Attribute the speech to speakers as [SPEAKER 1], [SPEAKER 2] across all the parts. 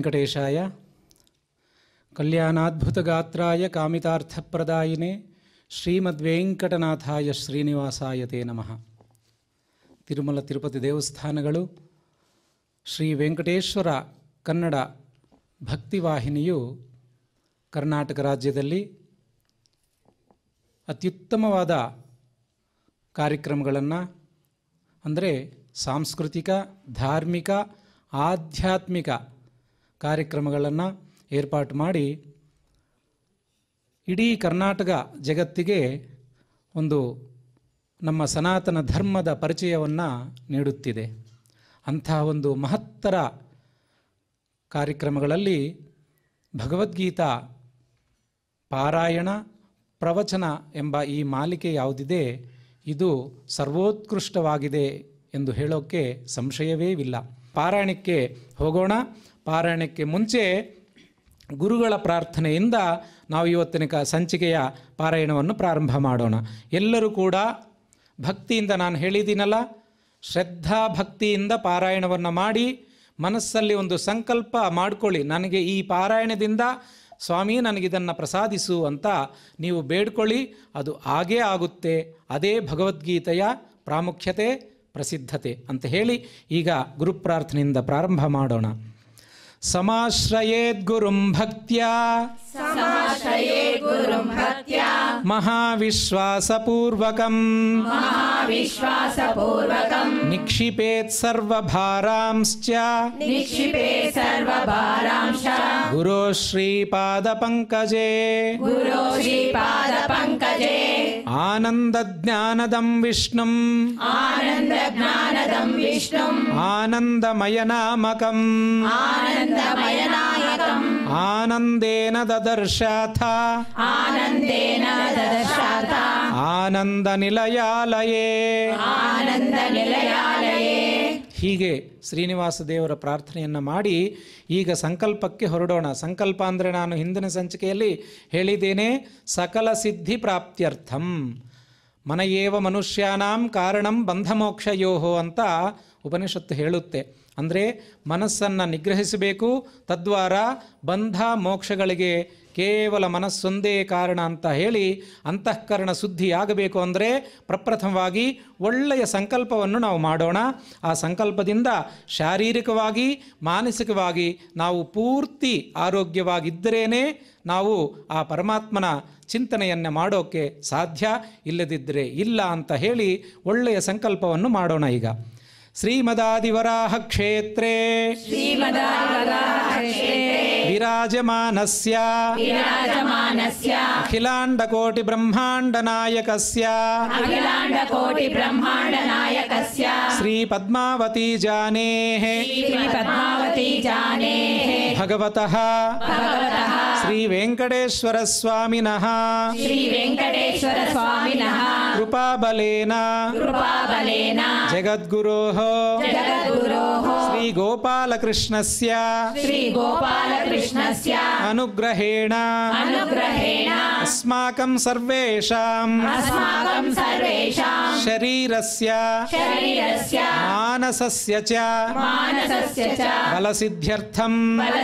[SPEAKER 1] ವೆಂಕಟೇಶಾಯ ಕಲ್ಯಾಣಾದ್ಭುತಗಾತ್ರಾಯ ಕಾಮಿತಾರ್ಥಪ್ರದಾಯಿನೇ ಶ್ರೀಮದ್ವೆಂಕಟನಾಥಾಯ ಶ್ರೀನಿವಾಸಾಯ ತೇ ನಮಃ ತಿರುಮಲ ತಿರುಪತಿ ದೇವಸ್ಥಾನಗಳು ಶ್ರೀ ವೆಂಕಟೇಶ್ವರ ಕನ್ನಡ ಭಕ್ತಿವಾಹಿನಿಯು ಕರ್ನಾಟಕ ರಾಜ್ಯದಲ್ಲಿ ಅತ್ಯುತ್ತಮವಾದ ಕಾರ್ಯಕ್ರಮಗಳನ್ನು ಅಂದರೆ ಸಾಂಸ್ಕೃತಿಕ ಧಾರ್ಮಿಕ ಆಧ್ಯಾತ್ಮಿಕ ಕಾರ್ಯಕ್ರಮಗಳನ್ನು ಏರ್ಪಾಟು ಮಾಡಿ ಇಡೀ ಕರ್ನಾಟಕ ಜಗತ್ತಿಗೆ ಒಂದು ನಮ್ಮ ಸನಾತನ ಧರ್ಮದ ಪರಿಚಯವನ್ನು ನೀಡುತ್ತಿದೆ ಅಂತಹ ಒಂದು ಮಹತ್ತರ ಕಾರ್ಯಕ್ರಮಗಳಲ್ಲಿ ಭಗವದ್ಗೀತಾ ಪಾರಾಯಣ ಪ್ರವಚನ ಎಂಬ ಈ ಮಾಲಿಕೆ ಯಾವುದಿದೆ ಇದು ಸರ್ವೋತ್ಕೃಷ್ಟವಾಗಿದೆ ಎಂದು ಹೇಳೋಕ್ಕೆ ಸಂಶಯವೇ ಇಲ್ಲ ಪಾರಾಯಣಕ್ಕೆ ಹೋಗೋಣ ಪಾರಾಯಣಕ್ಕೆ ಮುಂಚೆ ಗುರುಗಳ ಪ್ರಾರ್ಥನೆಯಿಂದ ನಾವು ಇವತ್ತಿನ ಸಂಚಿಕೆಯ ಪಾರಾಯಣವನ್ನು ಪ್ರಾರಂಭ ಮಾಡೋಣ ಎಲ್ಲರೂ ಕೂಡ ಭಕ್ತಿಯಿಂದ ನಾನು ಹೇಳಿದ್ದೀನಲ್ಲ ಶ್ರದ್ಧಾ ಭಕ್ತಿಯಿಂದ ಪಾರಾಯಣವನ್ನು ಮಾಡಿ ಮನಸ್ಸಲ್ಲಿ ಒಂದು ಸಂಕಲ್ಪ ಮಾಡಿಕೊಳ್ಳಿ ನನಗೆ ಈ ಪಾರಾಯಣದಿಂದ ಸ್ವಾಮಿ ನನಗಿದನ್ನು ಪ್ರಸಾದಿಸು ಅಂತ ನೀವು ಬೇಡ್ಕೊಳ್ಳಿ ಅದು ಆಗೇ ಆಗುತ್ತೆ ಅದೇ ಭಗವದ್ಗೀತೆಯ ಪ್ರಾಮುಖ್ಯತೆ ಪ್ರಸಿದ್ಧತೆ ಅಂತ ಹೇಳಿ ಈಗ ಗುರುಪ್ರಾರ್ಥನೆಯಿಂದ ಪ್ರಾರಂಭ ಮಾಡೋಣ गुरुं भक्त्या समाश्रयेद्गुरुम्भक्त्याम्भक्त्या महाविश्वासपूर्वकम् विश्वासपूर्वकम् निक्षिपेत् सर्वभारांश्च
[SPEAKER 2] निक्षिपेत् सर्वभारांश्च
[SPEAKER 1] गुरोश्रीपादपङ्कजे गुरु
[SPEAKER 2] श्रीपादपङ्कजे
[SPEAKER 1] ആനന്ദജ്ഞാനദം വിഷ്ണു ആനന്ദജ്ഞാനദം വിഷ്ണും ആനന്ദമയനാമകം
[SPEAKER 3] ആനന്ദമയനാമകം
[SPEAKER 1] ആനന്ദേന ദദർശാഥ ആനന്ദേന ദദർശാഥ ആനന്ദനിലയാലയേ ആനന്ദനിലയാലയേ ಹೀಗೆ ಶ್ರೀನಿವಾಸ ದೇವರ ಪ್ರಾರ್ಥನೆಯನ್ನು ಮಾಡಿ ಈಗ ಸಂಕಲ್ಪಕ್ಕೆ ಹೊರಡೋಣ ಸಂಕಲ್ಪ ಅಂದರೆ ನಾನು ಹಿಂದಿನ ಸಂಚಿಕೆಯಲ್ಲಿ ಹೇಳಿದ್ದೇನೆ ಸಕಲ ಸಿದ್ಧಿ ಪ್ರಾಪ್ತ್ಯರ್ಥಂ ಮನೆಯೇವ ಮನುಷ್ಯಾನಾಂ ಕಾರಣಂ ಬಂಧಮೋಕ್ಷಯೋಹೋ ಅಂತ ಉಪನಿಷತ್ತು ಹೇಳುತ್ತೆ ಅಂದರೆ ಮನಸ್ಸನ್ನು ನಿಗ್ರಹಿಸಬೇಕು ತದ್ವಾರ ಬಂಧ ಮೋಕ್ಷಗಳಿಗೆ ಕೇವಲ ಮನಸ್ಸೊಂದೇ ಕಾರಣ ಅಂತ ಹೇಳಿ ಅಂತಃಕರಣ ಶುದ್ಧಿಯಾಗಬೇಕು ಅಂದರೆ ಪ್ರಪ್ರಥಮವಾಗಿ ಒಳ್ಳೆಯ ಸಂಕಲ್ಪವನ್ನು ನಾವು ಮಾಡೋಣ ಆ ಸಂಕಲ್ಪದಿಂದ ಶಾರೀರಿಕವಾಗಿ ಮಾನಸಿಕವಾಗಿ ನಾವು ಪೂರ್ತಿ ಆರೋಗ್ಯವಾಗಿದ್ದರೇ ನಾವು ಆ ಪರಮಾತ್ಮನ ಚಿಂತನೆಯನ್ನು ಮಾಡೋಕ್ಕೆ ಸಾಧ್ಯ ಇಲ್ಲದಿದ್ದರೆ ಇಲ್ಲ ಅಂತ ಹೇಳಿ ಒಳ್ಳೆಯ ಸಂಕಲ್ಪವನ್ನು ಮಾಡೋಣ ಈಗ ಶ್ರೀಮದಾದಿವರಾಹ ಕ್ಷೇತ್ರೇ
[SPEAKER 2] ಶ್ರೀಮದಾದಿವರಾಹ ಕ್ಷೇತ್ರ
[SPEAKER 1] विराजमानस्य विराजमानस्य अखिलाण्डकोटिब्रह्माण्डनायकस्य अखिलाण्डकोटिब्रह्माण्डनायकस्य श्रीपद्मावती जानेः श्रीपद्मावती जानेः भगवत श्री वेंकटेश्वर स्वामीन श्री
[SPEAKER 2] वेंकटेश्वर स्वामिनः
[SPEAKER 1] कृपाबलेन श्री गोपालकृष्णस्य श्री गोपालकृष्णस्य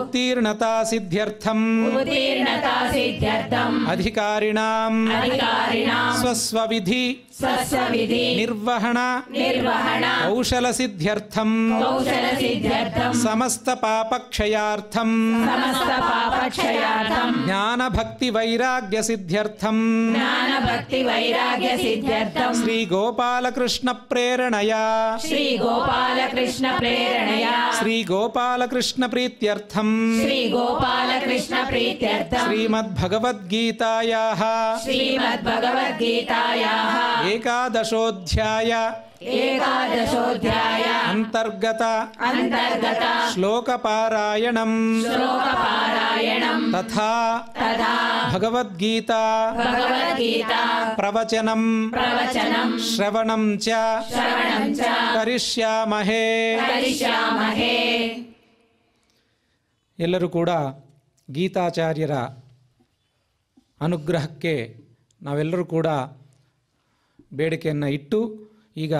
[SPEAKER 1] उत्तीर्णता सिद्ध्यर्थम् उत्तीर्णता सिद्ध्यर्थम् अधिकारिणाम् सस्यविधि कौशल सिद्ध्यर्थम कौशल समस्त पाप क्षयार्थम ज्ञान भक्ति वैराग्य सिद्ध्यर्थम श्री गोपाल कृष्ण प्रेरणया श्री गोपाल कृष्ण प्रेरणया श्री गोपाल कृष्ण प्रीत्यर्थम श्री गोपाल
[SPEAKER 2] कृष्ण प्रीत्यर्थम
[SPEAKER 1] श्रीमद्भगवद्गीतायाः
[SPEAKER 2] श्रीमद्भगवद्गीतायाः
[SPEAKER 1] एकादशोऽध्याय एकादशोऽध्याय अन्तर्गत अन्तर्गत श्लोकपारायणम् श्लोकपारायणम् तथा तथा भगवद्गीता भगवद्गीता प्रवचनम् प्रवचनम् श्रवणं च श्रवणं च करिष्यामहे करिष्यामहे ಎಲ್ಲರೂ ಕೂಡ ಗೀತಾಚಾರ್ಯರ ಅನುಗ್ರಹಕ್ಕೆ ನಾವೆಲ್ಲರೂ ಕೂಡ ಬೇಡಿಕೆಯನ್ನು ಇಟ್ಟು ಈಗ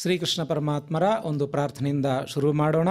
[SPEAKER 1] ಶ್ರೀಕೃಷ್ಣ ಪರಮಾತ್ಮರ ಒಂದು ಪ್ರಾರ್ಥನೆಯಿಂದ ಶುರು ಮಾಡೋಣ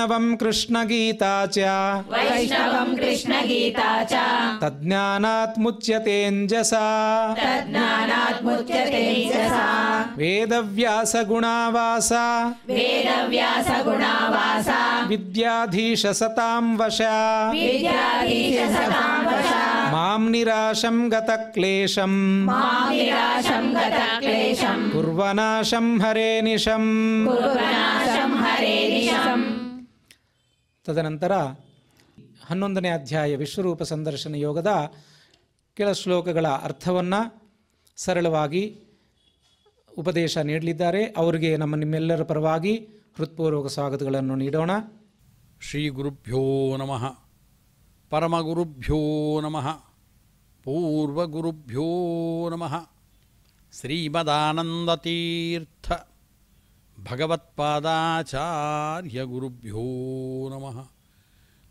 [SPEAKER 1] वैष्णवं कृष्णगीता च वैष्णवं कृष्णगीता च तज्ज्ञानात् मुच्यतेञ्जसा
[SPEAKER 2] तज्ज्ञानात् मुच्यतेञ्जसा
[SPEAKER 1] वेदव्यासगुणावासा
[SPEAKER 2] वेदव्यासगुणावासा
[SPEAKER 1] विद्याधीश सतां वशा विद्याधीश सतां वशा मां निराशं गतक्लेशं मां निराशं
[SPEAKER 2] गतक्लेशं
[SPEAKER 1] कुर्वनाशं हरे निशं कुर्वनाशं
[SPEAKER 2] हरे निशम्
[SPEAKER 1] ತದನಂತರ ಹನ್ನೊಂದನೇ ಅಧ್ಯಾಯ ವಿಶ್ವರೂಪ ಸಂದರ್ಶನ ಯೋಗದ ಕೆಲ ಶ್ಲೋಕಗಳ ಅರ್ಥವನ್ನು ಸರಳವಾಗಿ ಉಪದೇಶ ನೀಡಲಿದ್ದಾರೆ ಅವರಿಗೆ ನಮ್ಮ ನಿಮ್ಮೆಲ್ಲರ ಪರವಾಗಿ
[SPEAKER 4] ಹೃತ್ಪೂರ್ವಕ ಸ್ವಾಗತಗಳನ್ನು ನೀಡೋಣ ಶ್ರೀ ಗುರುಭ್ಯೋ ನಮಃ ಪರಮಗುರುಭ್ಯೋ ನಮಃ ಪೂರ್ವಗುರುಭ್ಯೋ ನಮಃ ಶ್ರೀಮದಾನಂದತೀರ್ಥ ಭಗವತ್ಪಾದಾಚಾರ್ಯ ಗುರುಭ್ಯೋ ನಮಃ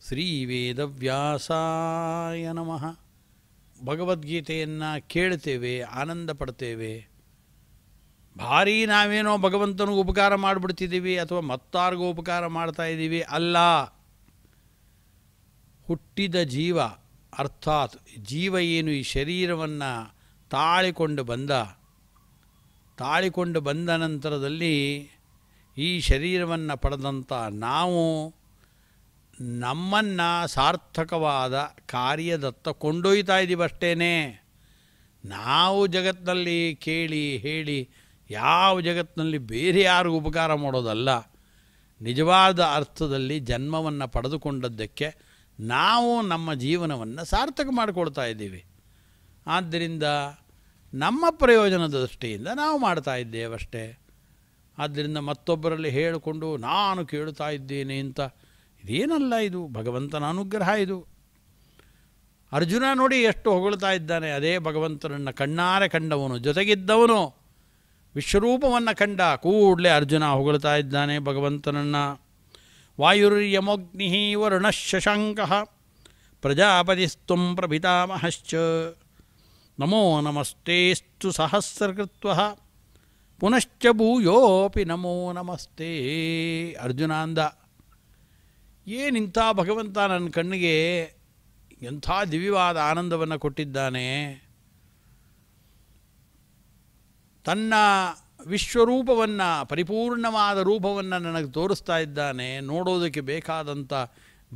[SPEAKER 4] ಶ್ರೀ ವೇದವ್ಯಾಸಾಯ ನಮಃ ಭಗವದ್ಗೀತೆಯನ್ನು ಕೇಳ್ತೇವೆ ಆನಂದ ಪಡ್ತೇವೆ ಭಾರೀ ನಾವೇನೋ ಭಗವಂತನಿಗೆ ಉಪಕಾರ ಮಾಡಿಬಿಡ್ತಿದ್ದೀವಿ ಅಥವಾ ಮತ್ತಾರಿಗೂ ಉಪಕಾರ ಮಾಡ್ತಾ ಇದ್ದೀವಿ ಅಲ್ಲ ಹುಟ್ಟಿದ ಜೀವ ಅರ್ಥಾತ್ ಜೀವ ಏನು ಈ ಶರೀರವನ್ನು ತಾಳಿಕೊಂಡು ಬಂದ ತಾಳಿಕೊಂಡು ಬಂದ ನಂತರದಲ್ಲಿ ಈ ಶರೀರವನ್ನು ಪಡೆದಂಥ ನಾವು ನಮ್ಮನ್ನು ಸಾರ್ಥಕವಾದ ಕಾರ್ಯದತ್ತ ಕೊಂಡೊಯ್ತಾ ಇದ್ದೀವಷ್ಟೇ ನಾವು ಜಗತ್ತಿನಲ್ಲಿ ಕೇಳಿ ಹೇಳಿ ಯಾವ ಜಗತ್ತಿನಲ್ಲಿ ಬೇರೆ ಯಾರಿಗೂ ಉಪಕಾರ ಮಾಡೋದಲ್ಲ ನಿಜವಾದ ಅರ್ಥದಲ್ಲಿ ಜನ್ಮವನ್ನು ಪಡೆದುಕೊಂಡದ್ದಕ್ಕೆ ನಾವು ನಮ್ಮ ಜೀವನವನ್ನು ಸಾರ್ಥಕ ಮಾಡಿಕೊಳ್ತಾ ಇದ್ದೀವಿ ಆದ್ದರಿಂದ ನಮ್ಮ ಪ್ರಯೋಜನದ ದೃಷ್ಟಿಯಿಂದ ನಾವು ಮಾಡ್ತಾ ಇದ್ದೇವಷ್ಟೇ ಆದ್ದರಿಂದ ಮತ್ತೊಬ್ಬರಲ್ಲಿ ಹೇಳಿಕೊಂಡು ನಾನು ಕೇಳುತ್ತಾ ಇದ್ದೇನೆ ಅಂತ ಇದೇನಲ್ಲ ಇದು ಭಗವಂತನ ಅನುಗ್ರಹ ಇದು ಅರ್ಜುನ ನೋಡಿ ಎಷ್ಟು ಹೊಗಳ್ತಾ ಇದ್ದಾನೆ ಅದೇ ಭಗವಂತನನ್ನು ಕಣ್ಣಾರೆ ಕಂಡವನು ಜೊತೆಗಿದ್ದವನು ವಿಶ್ವರೂಪವನ್ನು ಕಂಡ ಕೂಡಲೇ ಅರ್ಜುನ ಹೊಗಳ್ತಾ ಇದ್ದಾನೆ ಭಗವಂತನನ್ನು ಶಶಾಂಕ ಪ್ರಜಾಪತಿ ಪ್ರಜಾಪತಿಸ್ತುಂ ಪ್ರಭಿತಾಮಹಶ್ಚ ನಮೋ ನಮಸ್ತೆಸ್ತು ಸಹಸ್ರಕೃತ್ವ ಪುನಶ್ಚ ಭೂಯೋಪಿ ನಮೋ ನಮಸ್ತೆ ಅರ್ಜುನಾಂದ ಏನಿಂಥ ಭಗವಂತ ನನ್ನ ಕಣ್ಣಿಗೆ ಎಂಥ ದಿವ್ಯವಾದ ಆನಂದವನ್ನು ಕೊಟ್ಟಿದ್ದಾನೆ ತನ್ನ ವಿಶ್ವರೂಪವನ್ನು ಪರಿಪೂರ್ಣವಾದ ರೂಪವನ್ನು ನನಗೆ ತೋರಿಸ್ತಾ ಇದ್ದಾನೆ ನೋಡೋದಕ್ಕೆ ಬೇಕಾದಂಥ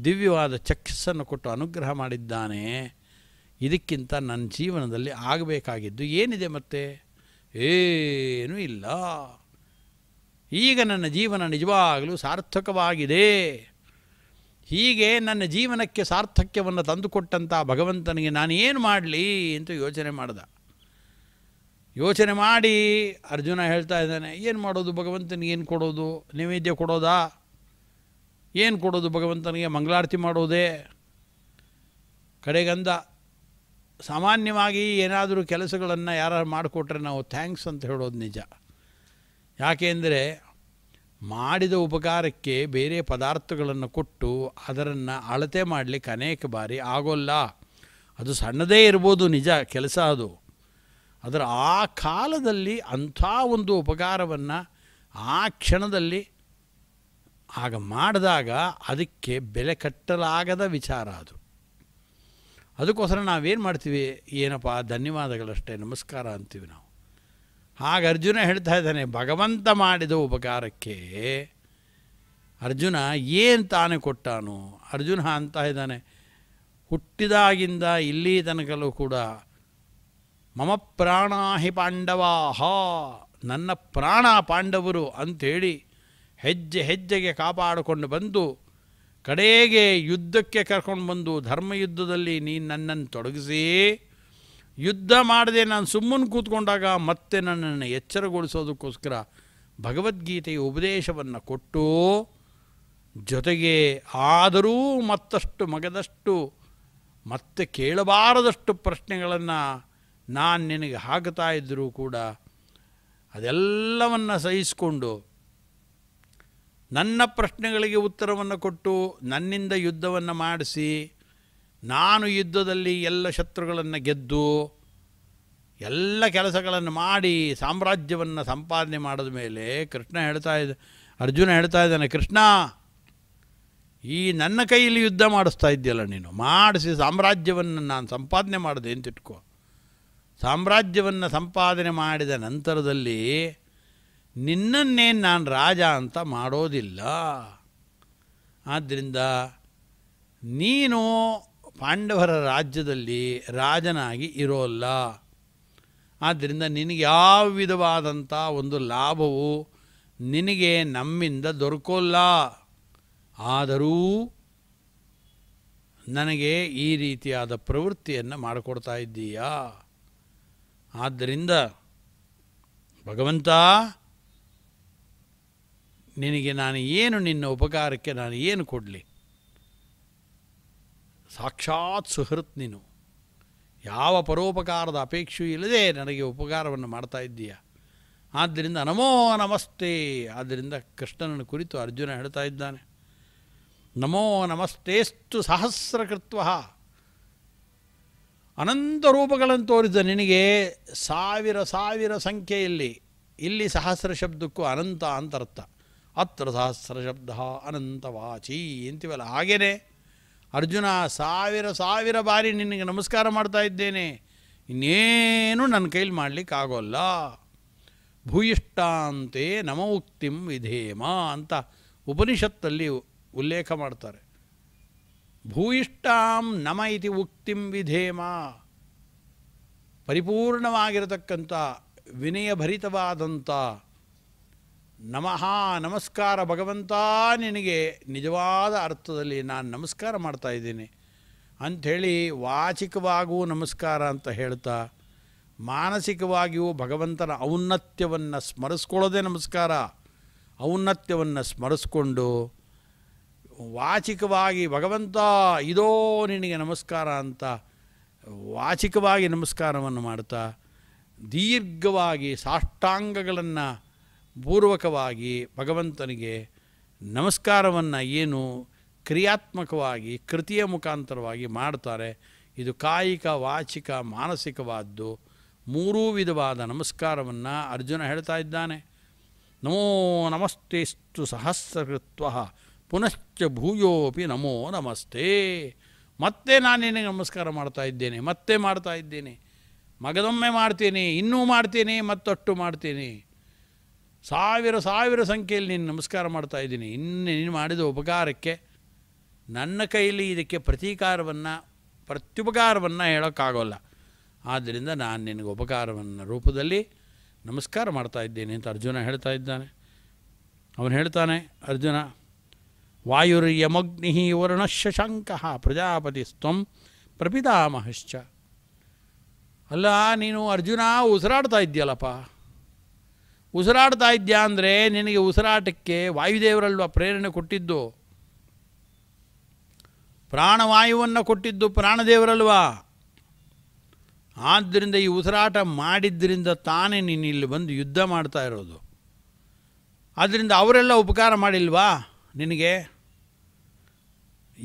[SPEAKER 4] ದಿವ್ಯವಾದ ಚಕ್ಷಸ್ಸನ್ನು ಕೊಟ್ಟು ಅನುಗ್ರಹ ಮಾಡಿದ್ದಾನೆ ಇದಕ್ಕಿಂತ ನನ್ನ ಜೀವನದಲ್ಲಿ ಆಗಬೇಕಾಗಿದ್ದು ಏನಿದೆ ಮತ್ತೆ ಏನೂ ಇಲ್ಲ ಈಗ ನನ್ನ ಜೀವನ ನಿಜವಾಗಲೂ ಸಾರ್ಥಕವಾಗಿದೆ ಹೀಗೆ ನನ್ನ ಜೀವನಕ್ಕೆ ಸಾರ್ಥಕ್ಯವನ್ನು ತಂದುಕೊಟ್ಟಂಥ ಭಗವಂತನಿಗೆ ನಾನು ಏನು ಮಾಡಲಿ ಅಂತ ಯೋಚನೆ ಮಾಡ್ದ ಯೋಚನೆ ಮಾಡಿ ಅರ್ಜುನ ಹೇಳ್ತಾ ಇದ್ದಾನೆ ಏನು ಮಾಡೋದು ಭಗವಂತನಿಗೆ ಏನು ಕೊಡೋದು ನೈವೇದ್ಯ ಕೊಡೋದಾ ಏನು ಕೊಡೋದು ಭಗವಂತನಿಗೆ ಮಂಗಳಾರತಿ ಮಾಡೋದೇ ಕಡೆಗಂದ ಸಾಮಾನ್ಯವಾಗಿ ಏನಾದರೂ ಕೆಲಸಗಳನ್ನು ಯಾರು ಮಾಡಿಕೊಟ್ರೆ ನಾವು ಥ್ಯಾಂಕ್ಸ್ ಅಂತ ಹೇಳೋದು ನಿಜ ಯಾಕೆಂದರೆ ಮಾಡಿದ ಉಪಕಾರಕ್ಕೆ ಬೇರೆ ಪದಾರ್ಥಗಳನ್ನು ಕೊಟ್ಟು ಅದರನ್ನು ಅಳತೆ ಮಾಡಲಿಕ್ಕೆ ಅನೇಕ ಬಾರಿ ಆಗೋಲ್ಲ ಅದು ಸಣ್ಣದೇ ಇರ್ಬೋದು ನಿಜ ಕೆಲಸ ಅದು ಅದರ ಆ ಕಾಲದಲ್ಲಿ ಅಂಥ ಒಂದು ಉಪಕಾರವನ್ನು ಆ ಕ್ಷಣದಲ್ಲಿ ಆಗ ಮಾಡಿದಾಗ ಅದಕ್ಕೆ ಬೆಲೆ ಕಟ್ಟಲಾಗದ ವಿಚಾರ ಅದು ಅದಕ್ಕೋಸ್ಕರ ನಾವೇನು ಮಾಡ್ತೀವಿ ಏನಪ್ಪ ಧನ್ಯವಾದಗಳಷ್ಟೇ ನಮಸ್ಕಾರ ಅಂತೀವಿ ನಾವು ಹಾಗೆ ಅರ್ಜುನ ಹೇಳ್ತಾ ಇದ್ದಾನೆ ಭಗವಂತ ಮಾಡಿದ ಉಪಕಾರಕ್ಕೆ ಅರ್ಜುನ ಏನು ತಾನೇ ಕೊಟ್ಟಾನು ಅರ್ಜುನ ಅಂತ ಇದ್ದಾನೆ ಹುಟ್ಟಿದಾಗಿಂದ ಇಲ್ಲಿ ತನಕಲ್ಲೂ ಕೂಡ ಮಮ ಪ್ರಾಣ ಹಿ ಪಾಂಡವಾಹ ನನ್ನ ಪ್ರಾಣ ಪಾಂಡವರು ಅಂಥೇಳಿ ಹೆಜ್ಜೆ ಹೆಜ್ಜೆಗೆ ಕಾಪಾಡಿಕೊಂಡು ಬಂದು ಕಡೆಗೆ ಯುದ್ಧಕ್ಕೆ ಕರ್ಕೊಂಡು ಬಂದು ಧರ್ಮಯುದ್ಧದಲ್ಲಿ ನೀನು ನನ್ನನ್ನು ತೊಡಗಿಸಿ ಯುದ್ಧ ಮಾಡದೆ ನಾನು ಸುಮ್ಮನೆ ಕೂತ್ಕೊಂಡಾಗ ಮತ್ತೆ ನನ್ನನ್ನು ಎಚ್ಚರಗೊಳಿಸೋದಕ್ಕೋಸ್ಕರ ಭಗವದ್ಗೀತೆಯ ಉಪದೇಶವನ್ನು ಕೊಟ್ಟು ಜೊತೆಗೆ ಆದರೂ ಮತ್ತಷ್ಟು ಮಗದಷ್ಟು ಮತ್ತೆ ಕೇಳಬಾರದಷ್ಟು ಪ್ರಶ್ನೆಗಳನ್ನು ನಾನು ನಿನಗೆ ಹಾಕ್ತಾ ಇದ್ದರೂ ಕೂಡ ಅದೆಲ್ಲವನ್ನು ಸಹಿಸಿಕೊಂಡು ನನ್ನ ಪ್ರಶ್ನೆಗಳಿಗೆ ಉತ್ತರವನ್ನು ಕೊಟ್ಟು ನನ್ನಿಂದ ಯುದ್ಧವನ್ನು ಮಾಡಿಸಿ ನಾನು ಯುದ್ಧದಲ್ಲಿ ಎಲ್ಲ ಶತ್ರುಗಳನ್ನು ಗೆದ್ದು ಎಲ್ಲ ಕೆಲಸಗಳನ್ನು ಮಾಡಿ ಸಾಮ್ರಾಜ್ಯವನ್ನು ಸಂಪಾದನೆ ಮಾಡಿದ ಮೇಲೆ ಕೃಷ್ಣ ಹೇಳ್ತಾ ಇದ್ದ ಅರ್ಜುನ ಹೇಳ್ತಾ ಇದ್ದಾನೆ ಕೃಷ್ಣ ಈ ನನ್ನ ಕೈಯಲ್ಲಿ ಯುದ್ಧ ಮಾಡಿಸ್ತಾ ಇದ್ದೀಯಲ್ಲ ನೀನು ಮಾಡಿಸಿ ಸಾಮ್ರಾಜ್ಯವನ್ನು ನಾನು ಸಂಪಾದನೆ ಮಾಡಿದೆ ಅಂತ ಇಟ್ಕೋ ಸಾಮ್ರಾಜ್ಯವನ್ನು ಸಂಪಾದನೆ ಮಾಡಿದ ನಂತರದಲ್ಲಿ ನಿನ್ನನ್ನೇ ನಾನು ರಾಜ ಅಂತ ಮಾಡೋದಿಲ್ಲ ಆದ್ದರಿಂದ ನೀನು ಪಾಂಡವರ ರಾಜ್ಯದಲ್ಲಿ ರಾಜನಾಗಿ ಇರೋಲ್ಲ ಆದ್ದರಿಂದ ನಿನಗೆ ಯಾವ ವಿಧವಾದಂಥ ಒಂದು ಲಾಭವು ನಿನಗೆ ನಮ್ಮಿಂದ ದೊರಕೋಲ್ಲ ಆದರೂ ನನಗೆ ಈ ರೀತಿಯಾದ ಪ್ರವೃತ್ತಿಯನ್ನು ಮಾಡಿಕೊಡ್ತಾ ಇದ್ದೀಯಾ ಆದ್ದರಿಂದ ಭಗವಂತ ನಿನಗೆ ನಾನು ಏನು ನಿನ್ನ ಉಪಕಾರಕ್ಕೆ ನಾನು ಏನು ಕೊಡಲಿ ಸಾಕ್ಷಾತ್ ಸುಹೃತ್ ನೀನು ಯಾವ ಪರೋಪಕಾರದ ಅಪೇಕ್ಷೆಯೂ ಇಲ್ಲದೆ ನನಗೆ ಉಪಕಾರವನ್ನು ಮಾಡ್ತಾ ಇದ್ದೀಯ ಆದ್ದರಿಂದ ನಮೋ ನಮಸ್ತೆ ಆದ್ದರಿಂದ ಕೃಷ್ಣನನ್ನು ಕುರಿತು ಅರ್ಜುನ ಹೇಳ್ತಾ ಇದ್ದಾನೆ ನಮೋ ಎಷ್ಟು ಸಹಸ್ರಕೃತ್ವ ಅನಂತ ರೂಪಗಳನ್ನು ತೋರಿದ ನಿನಗೆ ಸಾವಿರ ಸಾವಿರ ಸಂಖ್ಯೆಯಲ್ಲಿ ಇಲ್ಲಿ ಸಹಸ್ರ ಶಬ್ದಕ್ಕೂ ಅನಂತ ಅಂತರ್ಥ ಅತ್ರ ಸಹಸ್ರ ಶಬ್ದ ಅನಂತವಾಚಿ ಅಂತೀವಲ್ಲ ಹಾಗೇನೆ ಅರ್ಜುನ ಸಾವಿರ ಸಾವಿರ ಬಾರಿ ನಿನಗೆ ನಮಸ್ಕಾರ ಮಾಡ್ತಾ ಇದ್ದೇನೆ ಇನ್ನೇನು ನನ್ನ ಕೈಲಿ ಮಾಡಲಿಕ್ಕಾಗೋಲ್ಲ ಭೂಯಿಷ್ಟಾಂತೆ ನಮ ಉಕ್ತಿಂ ವಿಧೇಮ ಅಂತ ಉಪನಿಷತ್ತಲ್ಲಿ ಉಲ್ಲೇಖ ಮಾಡ್ತಾರೆ ಭೂಯಿಷ್ಟಾಂ ನಮ ಇತಿ ಉಕ್ತಿಂ ವಿಧೇಮ ಪರಿಪೂರ್ಣವಾಗಿರತಕ್ಕಂಥ ವಿನಯಭರಿತವಾದಂಥ ನಮಃ ನಮಸ್ಕಾರ ಭಗವಂತ ನಿನಗೆ ನಿಜವಾದ ಅರ್ಥದಲ್ಲಿ ನಾನು ನಮಸ್ಕಾರ ಮಾಡ್ತಾ ಇದ್ದೀನಿ ಅಂಥೇಳಿ ವಾಚಿಕವಾಗೂ ನಮಸ್ಕಾರ ಅಂತ ಹೇಳ್ತಾ ಮಾನಸಿಕವಾಗಿಯೂ ಭಗವಂತನ ಔನ್ನತ್ಯವನ್ನು ಸ್ಮರಿಸ್ಕೊಳ್ಳೋದೇ ನಮಸ್ಕಾರ ಔನ್ನತ್ಯವನ್ನು ಸ್ಮರಿಸ್ಕೊಂಡು ವಾಚಿಕವಾಗಿ ಭಗವಂತ ಇದೋ ನಿನಗೆ ನಮಸ್ಕಾರ ಅಂತ ವಾಚಿಕವಾಗಿ ನಮಸ್ಕಾರವನ್ನು ಮಾಡ್ತಾ ದೀರ್ಘವಾಗಿ ಸಾಷ್ಟಾಂಗಗಳನ್ನು ಪೂರ್ವಕವಾಗಿ ಭಗವಂತನಿಗೆ ನಮಸ್ಕಾರವನ್ನು ಏನು ಕ್ರಿಯಾತ್ಮಕವಾಗಿ ಕೃತಿಯ ಮುಖಾಂತರವಾಗಿ ಮಾಡ್ತಾರೆ ಇದು ಕಾಯಿಕ ವಾಚಿಕ ಮಾನಸಿಕವಾದ್ದು ಮೂರೂ ವಿಧವಾದ ನಮಸ್ಕಾರವನ್ನು ಅರ್ಜುನ ಹೇಳ್ತಾ ಇದ್ದಾನೆ ನಮೋ ನಮಸ್ತೆಸ್ತು ಸಹಸ್ರಕೃತ್ವ ಪುನಶ್ಚ ಭೂಯೋಪಿ ನಮೋ ನಮಸ್ತೆ ಮತ್ತೆ ನಾನೇನೇ ನಮಸ್ಕಾರ ಮಾಡ್ತಾ ಇದ್ದೇನೆ ಮತ್ತೆ ಮಾಡ್ತಾ ಇದ್ದೇನೆ ಮಗದೊಮ್ಮೆ ಮಾಡ್ತೀನಿ ಇನ್ನೂ ಮಾಡ್ತೀನಿ ಮತ್ತೊಟ್ಟು ಮಾಡ್ತೀನಿ ಸಾವಿರ ಸಾವಿರ ಸಂಖ್ಯೆಯಲ್ಲಿ ನೀನು ನಮಸ್ಕಾರ ಮಾಡ್ತಾ ಇದ್ದೀನಿ ಇನ್ನು ನೀನು ಮಾಡಿದ ಉಪಕಾರಕ್ಕೆ ನನ್ನ ಕೈಯಲ್ಲಿ ಇದಕ್ಕೆ ಪ್ರತೀಕಾರವನ್ನು ಪ್ರತ್ಯುಪಕಾರವನ್ನು ಹೇಳೋಕ್ಕಾಗೋಲ್ಲ ಆದ್ದರಿಂದ ನಾನು ನಿನಗೆ ಉಪಕಾರವನ್ನು ರೂಪದಲ್ಲಿ ನಮಸ್ಕಾರ ಮಾಡ್ತಾ ಇದ್ದೇನೆ ಅಂತ ಅರ್ಜುನ ಹೇಳ್ತಾ ಇದ್ದಾನೆ ಅವನು ಹೇಳ್ತಾನೆ ಅರ್ಜುನ ವಾಯುರ್ಯಮಗ್ನಿ ವರ್ಣ ಶಶಾಂಕ ಪ್ರಜಾಪತಿ ಸ್ವಂ ಪ್ರಪಿತಾಮಹಶ್ಚ ಅಲ್ಲ ನೀನು ಅರ್ಜುನ ಉಸಿರಾಡ್ತಾ ಇದ್ದೀಯಲ್ಲಪ್ಪ ಉಸಿರಾಡ್ತಾ ಇದ್ಯಾ ಅಂದರೆ ನಿನಗೆ ಉಸಿರಾಟಕ್ಕೆ ವಾಯುದೇವರಲ್ವ ಪ್ರೇರಣೆ ಕೊಟ್ಟಿದ್ದು ಪ್ರಾಣವಾಯುವನ್ನು ಕೊಟ್ಟಿದ್ದು ಪ್ರಾಣದೇವರಲ್ವ ಆದ್ದರಿಂದ ಈ ಉಸಿರಾಟ ಮಾಡಿದ್ದರಿಂದ ತಾನೇ ನೀನು ಇಲ್ಲಿ ಬಂದು ಯುದ್ಧ ಮಾಡ್ತಾ ಇರೋದು ಆದ್ದರಿಂದ ಅವರೆಲ್ಲ ಉಪಕಾರ ಮಾಡಿಲ್ವಾ ನಿನಗೆ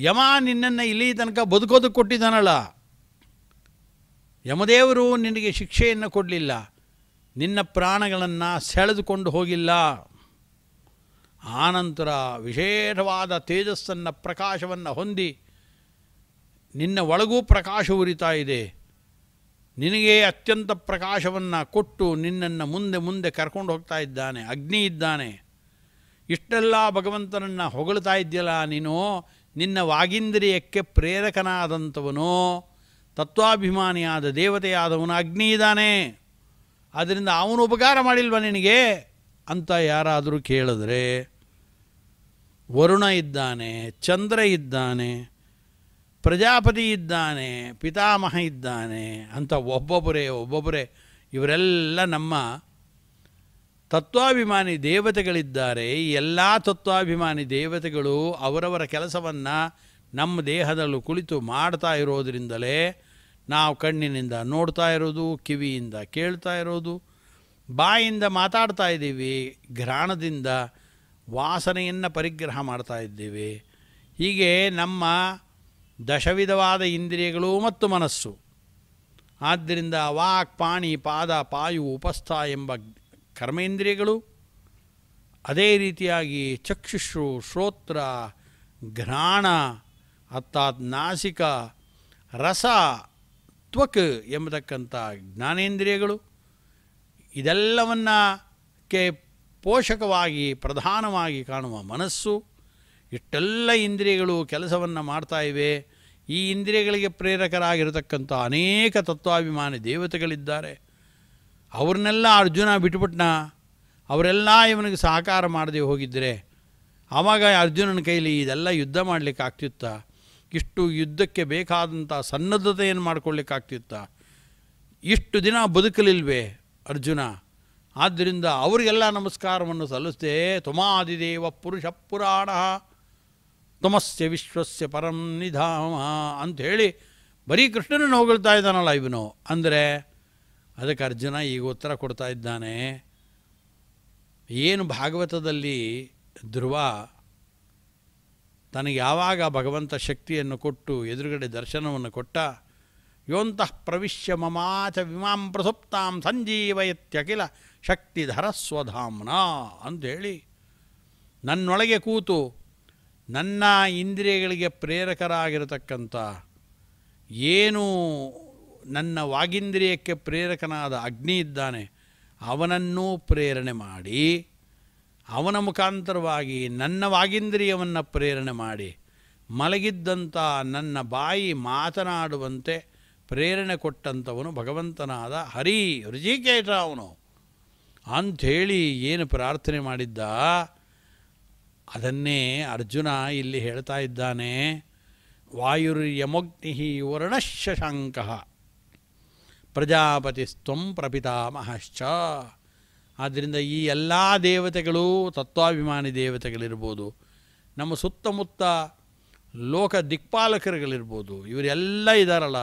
[SPEAKER 4] ಯಮ ನಿನ್ನನ್ನು ಇಲ್ಲಿ ತನಕ ಬದುಕೋದಕ್ಕೆ ಕೊಟ್ಟಿದ್ದಾನಲ್ಲ ಯಮದೇವರು ನಿನಗೆ ಶಿಕ್ಷೆಯನ್ನು ಕೊಡಲಿಲ್ಲ ನಿನ್ನ ಪ್ರಾಣಗಳನ್ನು ಸೆಳೆದುಕೊಂಡು ಹೋಗಿಲ್ಲ ಆನಂತರ ವಿಶೇಷವಾದ ತೇಜಸ್ಸನ್ನು ಪ್ರಕಾಶವನ್ನು ಹೊಂದಿ ನಿನ್ನ ಒಳಗೂ ಪ್ರಕಾಶ ಉರಿತಾ ಇದೆ ನಿನಗೇ ಅತ್ಯಂತ ಪ್ರಕಾಶವನ್ನು ಕೊಟ್ಟು ನಿನ್ನನ್ನು ಮುಂದೆ ಮುಂದೆ ಕರ್ಕೊಂಡು ಹೋಗ್ತಾ ಇದ್ದಾನೆ ಅಗ್ನಿ ಇದ್ದಾನೆ ಇಷ್ಟೆಲ್ಲ ಭಗವಂತನನ್ನು ಹೊಗಳ್ತಾ ಇದ್ದೀಯಲ್ಲ ನೀನು ನಿನ್ನ ವಾಗಿಂದ್ರಿಯಕ್ಕೆ ಪ್ರೇರಕನಾದಂಥವನು ತತ್ವಾಭಿಮಾನಿಯಾದ ದೇವತೆಯಾದವನು ಅಗ್ನಿ ಇದ್ದಾನೆ ಆದ್ದರಿಂದ ಅವನು ಉಪಕಾರ ಮಾಡಿಲ್ವ ನಿನಗೆ ಅಂತ ಯಾರಾದರೂ ಕೇಳಿದ್ರೆ ವರುಣ ಇದ್ದಾನೆ ಚಂದ್ರ ಇದ್ದಾನೆ ಪ್ರಜಾಪತಿ ಇದ್ದಾನೆ ಪಿತಾಮಹ ಇದ್ದಾನೆ ಅಂತ ಒಬ್ಬೊಬ್ಬರೇ ಒಬ್ಬೊಬ್ಬರೇ ಇವರೆಲ್ಲ ನಮ್ಮ ತತ್ವಾಭಿಮಾನಿ ದೇವತೆಗಳಿದ್ದಾರೆ ಈ ಎಲ್ಲ ತತ್ವಾಭಿಮಾನಿ ದೇವತೆಗಳು ಅವರವರ ಕೆಲಸವನ್ನು ನಮ್ಮ ದೇಹದಲ್ಲೂ ಕುಳಿತು ಮಾಡ್ತಾ ಇರೋದರಿಂದಲೇ ನಾವು ಕಣ್ಣಿನಿಂದ ನೋಡ್ತಾ ಇರೋದು ಕಿವಿಯಿಂದ ಕೇಳ್ತಾ ಇರೋದು ಬಾಯಿಂದ ಮಾತಾಡ್ತಾ ಇದ್ದೀವಿ ಘ್ರಾಣದಿಂದ ವಾಸನೆಯನ್ನು ಪರಿಗ್ರಹ ಮಾಡ್ತಾ ಇದ್ದೀವಿ ಹೀಗೆ ನಮ್ಮ ದಶವಿಧವಾದ ಇಂದ್ರಿಯಗಳು ಮತ್ತು ಮನಸ್ಸು ಆದ್ದರಿಂದ ವಾಕ್ ಪಾಣಿ ಪಾದ ಪಾಯು ಉಪಸ್ಥ ಎಂಬ ಕರ್ಮೇಂದ್ರಿಯಗಳು ಅದೇ ರೀತಿಯಾಗಿ ಚಕ್ಷುಷು ಶ್ರೋತ್ರ ಘ್ರಾಣ ಅರ್ಥಾತ್ ನಾಸಿಕ ರಸ ತ್ವಕ್ ಎಂಬತಕ್ಕಂಥ ಜ್ಞಾನೇಂದ್ರಿಯಗಳು ಇದೆಲ್ಲವನ್ನ ಕೆ ಪೋಷಕವಾಗಿ ಪ್ರಧಾನವಾಗಿ ಕಾಣುವ ಮನಸ್ಸು ಇಷ್ಟೆಲ್ಲ ಇಂದ್ರಿಯಗಳು ಕೆಲಸವನ್ನು ಮಾಡ್ತಾ ಇವೆ ಈ ಇಂದ್ರಿಯಗಳಿಗೆ ಪ್ರೇರಕರಾಗಿರತಕ್ಕಂಥ ಅನೇಕ ತತ್ವಾಭಿಮಾನಿ ದೇವತೆಗಳಿದ್ದಾರೆ ಅವ್ರನ್ನೆಲ್ಲ ಅರ್ಜುನ ಬಿಟ್ಬಿಟ್ನ ಅವರೆಲ್ಲ ಇವನಿಗೆ ಸಹಕಾರ ಮಾಡದೆ ಹೋಗಿದ್ದರೆ ಆವಾಗ ಅರ್ಜುನನ ಕೈಲಿ ಇದೆಲ್ಲ ಯುದ್ಧ ಮಾಡಲಿಕ್ಕೆ ಆಗ್ತಿತ್ತಾ ಇಷ್ಟು ಯುದ್ಧಕ್ಕೆ ಬೇಕಾದಂಥ ಸನ್ನದ್ಧತೆಯನ್ನು ಮಾಡ್ಕೊಳ್ಳಿಕ್ಕಾಗ್ತಿತ್ತ ಇಷ್ಟು ದಿನ ಬದುಕಲಿಲ್ವೇ ಅರ್ಜುನ ಆದ್ದರಿಂದ ಅವರಿಗೆಲ್ಲ ನಮಸ್ಕಾರವನ್ನು ಸಲ್ಲಿಸ್ತೇ ತುಮಾದಿದೇವ ಪುರುಷ ಪುರಾಣ ತಮಸ್ಯ ವಿಶ್ವಸ್ಯ ಪರಂ ನಿಧಾಮ ಅಂಥೇಳಿ ಬರೀ ಕೃಷ್ಣನನ್ನು ಹೊಗಳ್ತಾ ಇದ್ದಾನಲ್ಲ ಇವನು ಅಂದರೆ ಅದಕ್ಕೆ ಅರ್ಜುನ ಈಗ ಉತ್ತರ ಕೊಡ್ತಾ ಇದ್ದಾನೆ ಏನು ಭಾಗವತದಲ್ಲಿ ಧ್ರುವ ತನಗೆ ಯಾವಾಗ ಭಗವಂತ ಶಕ್ತಿಯನ್ನು ಕೊಟ್ಟು ಎದುರುಗಡೆ ದರ್ಶನವನ್ನು ಕೊಟ್ಟ ಯೋಂತಃ ಪ್ರವಿಶ್ಯ ಮಮಾಚ ವಿಮಾಂ ಪ್ರಸುಪ್ತಾಂ ಸಂಜೀವಯತ್ಯಖಿಲ ಶಕ್ತಿಧರ ಸ್ವಧಾಮ್ನ ಅಂಥೇಳಿ ನನ್ನೊಳಗೆ ಕೂತು ನನ್ನ ಇಂದ್ರಿಯಗಳಿಗೆ ಪ್ರೇರಕರಾಗಿರತಕ್ಕಂಥ ಏನು ನನ್ನ ವಾಗಿಂದ್ರಿಯಕ್ಕೆ ಪ್ರೇರಕನಾದ ಅಗ್ನಿ ಇದ್ದಾನೆ ಅವನನ್ನೂ ಪ್ರೇರಣೆ ಮಾಡಿ ಅವನ ಮುಖಾಂತರವಾಗಿ ನನ್ನ ವಾಗಿಂದ್ರಿಯವನ್ನು ಪ್ರೇರಣೆ ಮಾಡಿ ಮಲಗಿದ್ದಂಥ ನನ್ನ ಬಾಯಿ ಮಾತನಾಡುವಂತೆ ಪ್ರೇರಣೆ ಕೊಟ್ಟಂಥವನು ಭಗವಂತನಾದ ಹರಿ ಋಜಿಕೇಶ ಅವನು ಅಂಥೇಳಿ ಏನು ಪ್ರಾರ್ಥನೆ ಮಾಡಿದ್ದ ಅದನ್ನೇ ಅರ್ಜುನ ಇಲ್ಲಿ ಹೇಳ್ತಾ ಇದ್ದಾನೆ ವಾಯುರ್ಯಮಗ್ನಿ ವರ್ಣಶಶಾಂಕ ಪ್ರಜಾಪತಿ ಸ್ವಂ ಪ್ರಪಿತಾಮಹಶ್ಚ ಆದ್ದರಿಂದ ಈ ಎಲ್ಲ ದೇವತೆಗಳು ತತ್ವಾಭಿಮಾನಿ ದೇವತೆಗಳಿರ್ಬೋದು ನಮ್ಮ ಸುತ್ತಮುತ್ತ ಲೋಕ ದಿಕ್ಪಾಲಕರುಗಳಿರ್ಬೋದು ಇವರೆಲ್ಲ ಇದ್ದಾರಲ್ಲ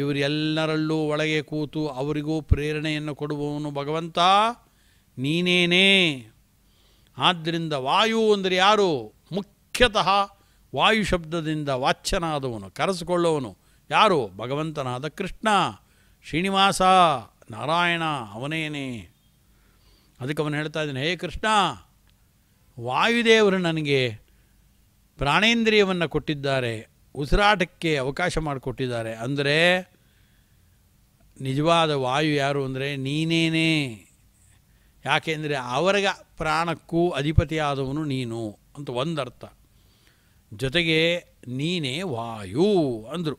[SPEAKER 4] ಇವರೆಲ್ಲರಲ್ಲೂ ಒಳಗೆ ಕೂತು ಅವರಿಗೂ ಪ್ರೇರಣೆಯನ್ನು ಕೊಡುವವನು ಭಗವಂತ ನೀನೇನೇ ಆದ್ದರಿಂದ ವಾಯು ಅಂದರೆ ಯಾರು ಮುಖ್ಯತಃ ವಾಯು ಶಬ್ದದಿಂದ ವಾಚ್ಯನಾದವನು ಕರೆಸಿಕೊಳ್ಳುವವನು ಯಾರು ಭಗವಂತನಾದ ಕೃಷ್ಣ ಶ್ರೀನಿವಾಸ ನಾರಾಯಣ ಅವನೇನೇ ಅದಕ್ಕೆ ಅವನು ಹೇಳ್ತಾ ಇದ್ದಾನೆ ಹೇ ಕೃಷ್ಣ ವಾಯುದೇವರು ನನಗೆ ಪ್ರಾಣೇಂದ್ರಿಯವನ್ನು ಕೊಟ್ಟಿದ್ದಾರೆ ಉಸಿರಾಟಕ್ಕೆ ಅವಕಾಶ ಮಾಡಿಕೊಟ್ಟಿದ್ದಾರೆ ಅಂದರೆ ನಿಜವಾದ ವಾಯು ಯಾರು ಅಂದರೆ ನೀನೇನೇ ಯಾಕೆಂದರೆ ಅವರಿಗೆ ಪ್ರಾಣಕ್ಕೂ ಅಧಿಪತಿಯಾದವನು ನೀನು ಅಂತ ಒಂದರ್ಥ ಜೊತೆಗೆ ನೀನೇ ವಾಯು ಅಂದರು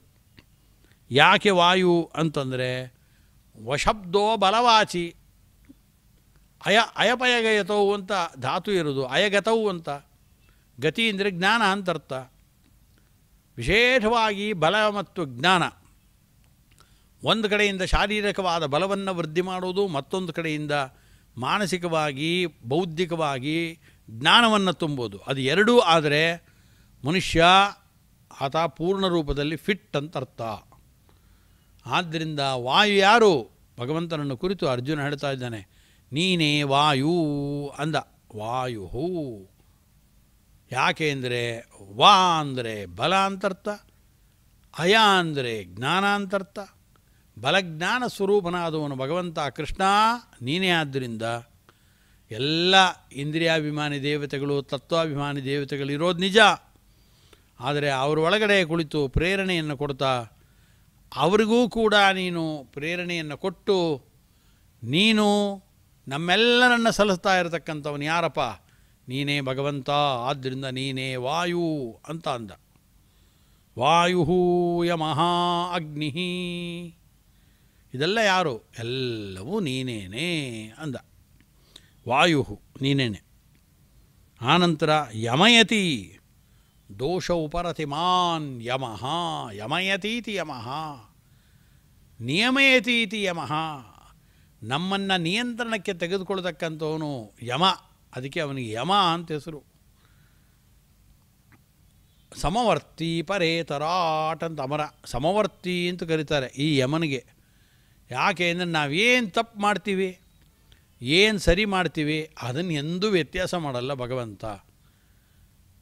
[SPEAKER 4] ಯಾಕೆ ವಾಯು ಅಂತಂದರೆ ವಶಬ್ದೋ ಬಲವಾಚಿ ಅಯ ಅಯಪಯಗಯತವು ಅಂತ ಧಾತು ಇರೋದು ಅಯಗತವು ಅಂತ ಗತಿ ಅಂದರೆ ಜ್ಞಾನ ಅಂತರ್ಥ ವಿಶೇಷವಾಗಿ ಬಲ ಮತ್ತು ಜ್ಞಾನ ಒಂದು ಕಡೆಯಿಂದ ಶಾರೀರಿಕವಾದ ಬಲವನ್ನು ವೃದ್ಧಿ ಮಾಡುವುದು ಮತ್ತೊಂದು ಕಡೆಯಿಂದ ಮಾನಸಿಕವಾಗಿ ಬೌದ್ಧಿಕವಾಗಿ ಜ್ಞಾನವನ್ನು ತುಂಬೋದು ಅದು ಎರಡೂ ಆದರೆ ಮನುಷ್ಯ ಆತ ಪೂರ್ಣ ರೂಪದಲ್ಲಿ ಫಿಟ್ ಅಂತ ಅರ್ಥ ಆದ್ದರಿಂದ ವಾಯು ಯಾರು ಭಗವಂತನನ್ನು ಕುರಿತು ಅರ್ಜುನ ಹೇಳ್ತಾ ಇದ್ದಾನೆ ನೀನೇ ವಾಯು ಅಂದ ವಾಯು ಯಾಕೆ ಅಂದರೆ ವಾ ಅಂದರೆ ಬಲ ಅಂತರ್ಥ ಅಯ ಅಂದರೆ ಜ್ಞಾನ ಬಲಜ್ಞಾನ ಸ್ವರೂಪನಾದವನು ಭಗವಂತ ಕೃಷ್ಣ ನೀನೇ ಆದ್ದರಿಂದ ಎಲ್ಲ ಇಂದ್ರಿಯಾಭಿಮಾನಿ ದೇವತೆಗಳು ತತ್ವಾಭಿಮಾನಿ ದೇವತೆಗಳು ಇರೋದು ನಿಜ ಆದರೆ ಅವರ ಒಳಗಡೆ ಕುಳಿತು ಪ್ರೇರಣೆಯನ್ನು ಕೊಡ್ತಾ ಅವರಿಗೂ ಕೂಡ ನೀನು ಪ್ರೇರಣೆಯನ್ನು ಕೊಟ್ಟು ನೀನು ನಮ್ಮೆಲ್ಲರನ್ನು ಸಲ್ಲಿಸ್ತಾ ಇರತಕ್ಕಂಥವನು ಯಾರಪ್ಪ ನೀನೇ ಭಗವಂತ ಆದ್ದರಿಂದ ನೀನೇ ವಾಯು ಅಂತ ಅಂದ ಯ ಮಹಾ ಅಗ್ನಿ ಇದೆಲ್ಲ ಯಾರು ಎಲ್ಲವೂ ನೀನೇನೇ ಅಂದ ವಾಯು ನೀನೇನೆ ಆನಂತರ ಯಮಯತಿ ದೋಷ ಮಾನ್ ಯಮಃ ಯಮಯತೀತಿ ಯಮಃ ನಿಯಮಯತೀತಿ ಯಮಃ ನಮ್ಮನ್ನು ನಿಯಂತ್ರಣಕ್ಕೆ ತೆಗೆದುಕೊಳ್ತಕ್ಕಂಥವನು ಯಮ ಅದಕ್ಕೆ ಅವನಿಗೆ ಯಮ ಅಂತ ಹೆಸರು ಸಮವರ್ತಿ ತರಾಟ್ ಅಂತ ಅಮರ ಸಮವರ್ತಿ ಅಂತ ಕರೀತಾರೆ ಈ ಯಮನಿಗೆ ಯಾಕೆ ಅಂದರೆ ನಾವೇನು ತಪ್ಪು ಮಾಡ್ತೀವಿ ಏನು ಸರಿ ಮಾಡ್ತೀವಿ ಅದನ್ನು ಎಂದೂ ವ್ಯತ್ಯಾಸ ಮಾಡಲ್ಲ ಭಗವಂತ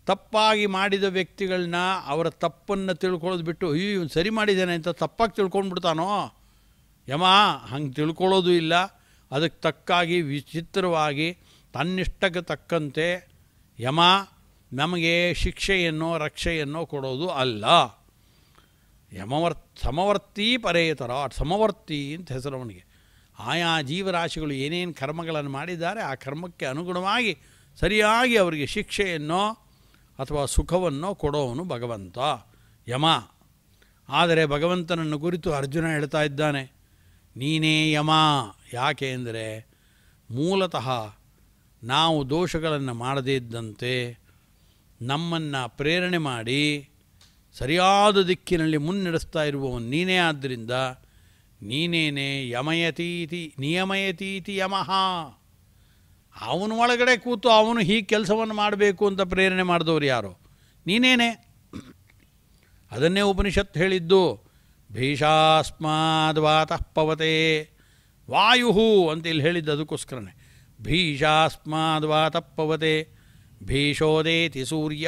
[SPEAKER 4] ತಪ್ಪಾಗಿ ಮಾಡಿದ ವ್ಯಕ್ತಿಗಳನ್ನ ಅವರ ತಪ್ಪನ್ನು ತಿಳ್ಕೊಳ್ಳೋದು ಬಿಟ್ಟು ಅಯ್ಯೋ ಇವನು ಸರಿ ಮಾಡಿದ್ದೇನೆ ಅಂತ ತಪ್ಪಾಗಿ ತಿಳ್ಕೊಂಡ್ಬಿಡ್ತಾನೋ ಯಮ ಹಂಗೆ ತಿಳ್ಕೊಳ್ಳೋದು ಇಲ್ಲ ಅದಕ್ಕೆ ತಕ್ಕಾಗಿ ವಿಚಿತ್ರವಾಗಿ ತನ್ನಿಷ್ಟಕ್ಕೆ ತಕ್ಕಂತೆ ಯಮ ನಮಗೆ ಶಿಕ್ಷೆಯನ್ನೋ ರಕ್ಷೆಯನ್ನೋ ಕೊಡೋದು ಅಲ್ಲ ಯಮವರ್ ಸಮವರ್ತಿ ಪರೇತರ ಸಮವರ್ತಿ ಅಂತ ಹೆಸರು ಅವನಿಗೆ ಆಯಾ ಜೀವರಾಶಿಗಳು ಏನೇನು ಕರ್ಮಗಳನ್ನು ಮಾಡಿದ್ದಾರೆ ಆ ಕರ್ಮಕ್ಕೆ ಅನುಗುಣವಾಗಿ ಸರಿಯಾಗಿ ಅವರಿಗೆ ಶಿಕ್ಷೆಯನ್ನೋ ಅಥವಾ ಸುಖವನ್ನೋ ಕೊಡೋವನು ಭಗವಂತ ಯಮ ಆದರೆ ಭಗವಂತನನ್ನು ಕುರಿತು ಅರ್ಜುನ ಹೇಳ್ತಾ ಇದ್ದಾನೆ ನೀನೇ ಯಮ ಯಾಕೆ ಅಂದರೆ ಮೂಲತಃ ನಾವು ದೋಷಗಳನ್ನು ಮಾಡದೇ ಇದ್ದಂತೆ ನಮ್ಮನ್ನು ಪ್ರೇರಣೆ ಮಾಡಿ ಸರಿಯಾದ ದಿಕ್ಕಿನಲ್ಲಿ ಮುನ್ನಡೆಸ್ತಾ ಇರುವವನು ನೀನೇ ಆದ್ದರಿಂದ ನೀನೇನೆ ಯಮಯತೀತಿ ನಿಯಮಯತೀತಿ ಯಮಃ ಅವನ ಒಳಗಡೆ ಕೂತು ಅವನು ಹೀಗೆ ಕೆಲಸವನ್ನು ಮಾಡಬೇಕು ಅಂತ ಪ್ರೇರಣೆ ಮಾಡಿದವರು ಯಾರು ನೀನೇನೆ ಅದನ್ನೇ ಉಪನಿಷತ್ತು ಹೇಳಿದ್ದು ಭೀಷಾಸ್ಮಾದ್ವಾತಃ ಪವತೆ ವಾಯು ಅಂತ ಇಲ್ಲಿ ಹೇಳಿದ್ದು ಅದಕ್ಕೋಸ್ಕರನೇ ಭೀಷಾಸ್ಮಾದ್ವಾತಃ ಪವತೆ ಭೀಷೋದೇತಿ ಸೂರ್ಯ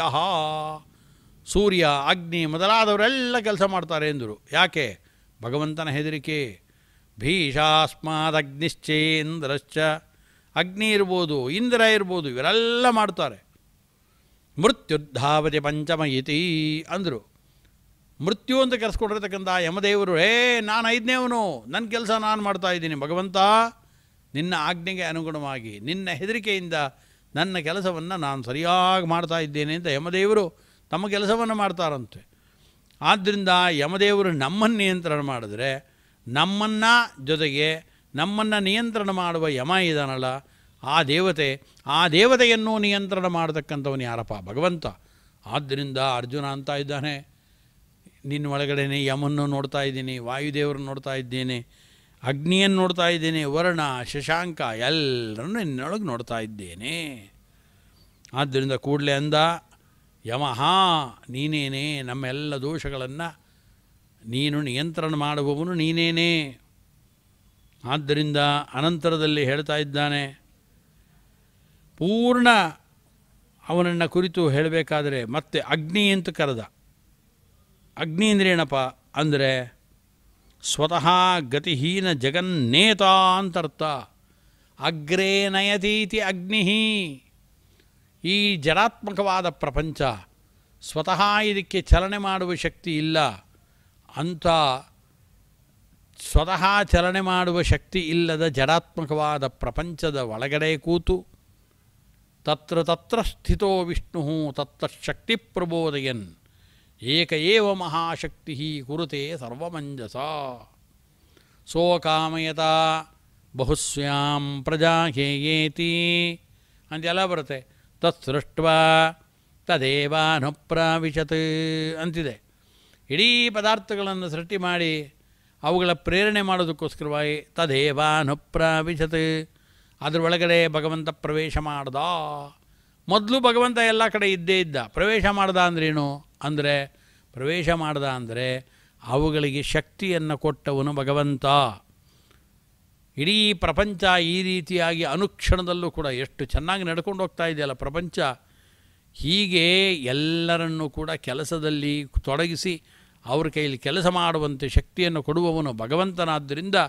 [SPEAKER 4] ಸೂರ್ಯ ಅಗ್ನಿ ಮೊದಲಾದವರೆಲ್ಲ ಕೆಲಸ ಮಾಡ್ತಾರೆ ಎಂದರು ಯಾಕೆ ಭಗವಂತನ ಹೆದರಿಕೆ ಭೀಷಾಸ್ಮಾದಗ್ನಿಶ್ಚೇಂದ್ರಶ್ಚ ಅಗ್ನಿ ಇರ್ಬೋದು ಇಂದ್ರ ಇರ್ಬೋದು ಇವರೆಲ್ಲ ಮಾಡ್ತಾರೆ ಮೃತ್ಯುದ್ಧಾವತಿ ಪಂಚಮ ಇತಿ ಅಂದರು ಮೃತ್ಯು ಅಂತ ಕರೆಸ್ಕೊಂಡಿರ್ತಕ್ಕಂಥ ಯಮದೇವರು ಏ ನಾನು ಐದನೇವನು ನನ್ನ ಕೆಲಸ ನಾನು ಮಾಡ್ತಾ ಇದ್ದೀನಿ ಭಗವಂತ ನಿನ್ನ ಆಜ್ಞೆಗೆ ಅನುಗುಣವಾಗಿ ನಿನ್ನ ಹೆದರಿಕೆಯಿಂದ ನನ್ನ ಕೆಲಸವನ್ನು ನಾನು ಸರಿಯಾಗಿ ಮಾಡ್ತಾ ಇದ್ದೇನೆ ಅಂತ ಯಮದೇವರು ತಮ್ಮ ಕೆಲಸವನ್ನು ಮಾಡ್ತಾರಂತೆ ಆದ್ದರಿಂದ ಯಮದೇವರು ನಮ್ಮನ್ನು ನಿಯಂತ್ರಣ ಮಾಡಿದ್ರೆ ನಮ್ಮನ್ನು ಜೊತೆಗೆ ನಮ್ಮನ್ನು ನಿಯಂತ್ರಣ ಮಾಡುವ ಯಮ ಇದಾನಲ್ಲ ಆ ದೇವತೆ ಆ ದೇವತೆಯನ್ನು ನಿಯಂತ್ರಣ ಮಾಡತಕ್ಕಂಥವನು ಯಾರಪ್ಪ ಭಗವಂತ ಆದ್ದರಿಂದ ಅರ್ಜುನ ಅಂತ ಇದ್ದಾನೆ ನಿನ್ನ ಒಳಗಡೆನೆ ಯಮನ್ನು ನೋಡ್ತಾ ಇದ್ದೀನಿ ವಾಯುದೇವರು ನೋಡ್ತಾ ಇದ್ದೇನೆ ಅಗ್ನಿಯನ್ನು ನೋಡ್ತಾ ಇದ್ದೇನೆ ವರ್ಣ ಶಶಾಂಕ ಎಲ್ಲರನ್ನು ನಿನ್ನೊಳಗೆ ನೋಡ್ತಾ ಇದ್ದೇನೆ ಆದ್ದರಿಂದ ಕೂಡಲೇ ಅಂದ ಹಾ ನೀನೇನೇ ನಮ್ಮೆಲ್ಲ ದೋಷಗಳನ್ನು ನೀನು ನಿಯಂತ್ರಣ ಮಾಡುವವನು ನೀನೇನೇ ಆದ್ದರಿಂದ ಅನಂತರದಲ್ಲಿ ಹೇಳ್ತಾ ಇದ್ದಾನೆ ಪೂರ್ಣ ಅವನನ್ನು ಕುರಿತು ಹೇಳಬೇಕಾದರೆ ಮತ್ತೆ ಅಗ್ನಿ ಅಂತ ಕರೆದ ಅಗ್ನೀಂದ್ರೇಣಪ ಅಂದರೆ ಸ್ವತಃ ಗತಿಹೀನ ಜಗನ್ನೇತ ಅಂತರ್ಥ ಅಗ್ರೇ ನಯತೀತಿ ಅಗ್ನಿ ಈ ಜಡಾತ್ಮಕವಾದ ಪ್ರಪಂಚ ಸ್ವತಃ ಇದಕ್ಕೆ ಚಲನೆ ಮಾಡುವ ಶಕ್ತಿ ಇಲ್ಲ ಅಂಥ ಸ್ವತಃ ಚಲನೆ ಮಾಡುವ ಶಕ್ತಿ ಇಲ್ಲದ ಜಡಾತ್ಮಕವಾದ ಪ್ರಪಂಚದ ಒಳಗಡೆ ಕೂತು ತತ್ರ ತತ್ರ ಸ್ಥಿತೋ ವಿಷ್ಣು ತತ್ತ ಶಕ್ತಿ ಪ್ರಬೋದಯನ್ ಏಕ ಏವ ಮಹಾಶಕ್ತಿ ಕುರುತೆ ಸರ್ವಮಂಜಸ ಸೋಕಾಮಯತ ಬಹುಸ್ಯಾಂ ಪ್ರಜಾ ಹೇಯೇತಿ ಅಂತೆಲ್ಲ ಬರುತ್ತೆ ತತ್ಸೃಷ್ಟ ತದೇವಾನುಪ್ರಾವಿಶತ್ ಅಂತಿದೆ ಇಡೀ ಪದಾರ್ಥಗಳನ್ನು ಸೃಷ್ಟಿ ಮಾಡಿ ಅವುಗಳ ಪ್ರೇರಣೆ ಮಾಡೋದಕ್ಕೋಸ್ಕರವಾಗಿ ತದೇವಾನುಪ್ರಾವಿಶತ್ ಅದ್ರ ಒಳಗಡೆ ಭಗವಂತ ಪ್ರವೇಶ ಮಾಡ್ದ ಮೊದಲು ಭಗವಂತ ಎಲ್ಲ ಕಡೆ ಇದ್ದೇ ಇದ್ದ ಪ್ರವೇಶ ಮಾಡ್ದ ಅಂದ್ರೇನು ಅಂದರೆ ಪ್ರವೇಶ ಮಾಡಿದ ಅಂದರೆ ಅವುಗಳಿಗೆ ಶಕ್ತಿಯನ್ನು ಕೊಟ್ಟವನು ಭಗವಂತ ಇಡೀ ಪ್ರಪಂಚ ಈ ರೀತಿಯಾಗಿ ಅನುಕ್ಷಣದಲ್ಲೂ ಕೂಡ ಎಷ್ಟು ಚೆನ್ನಾಗಿ ನಡ್ಕೊಂಡು ಹೋಗ್ತಾ ಇದೆಯಲ್ಲ ಪ್ರಪಂಚ ಹೀಗೆ ಎಲ್ಲರನ್ನೂ ಕೂಡ ಕೆಲಸದಲ್ಲಿ ತೊಡಗಿಸಿ ಅವ್ರ ಕೈಯಲ್ಲಿ ಕೆಲಸ ಮಾಡುವಂತೆ ಶಕ್ತಿಯನ್ನು ಕೊಡುವವನು ಭಗವಂತನಾದ್ದರಿಂದ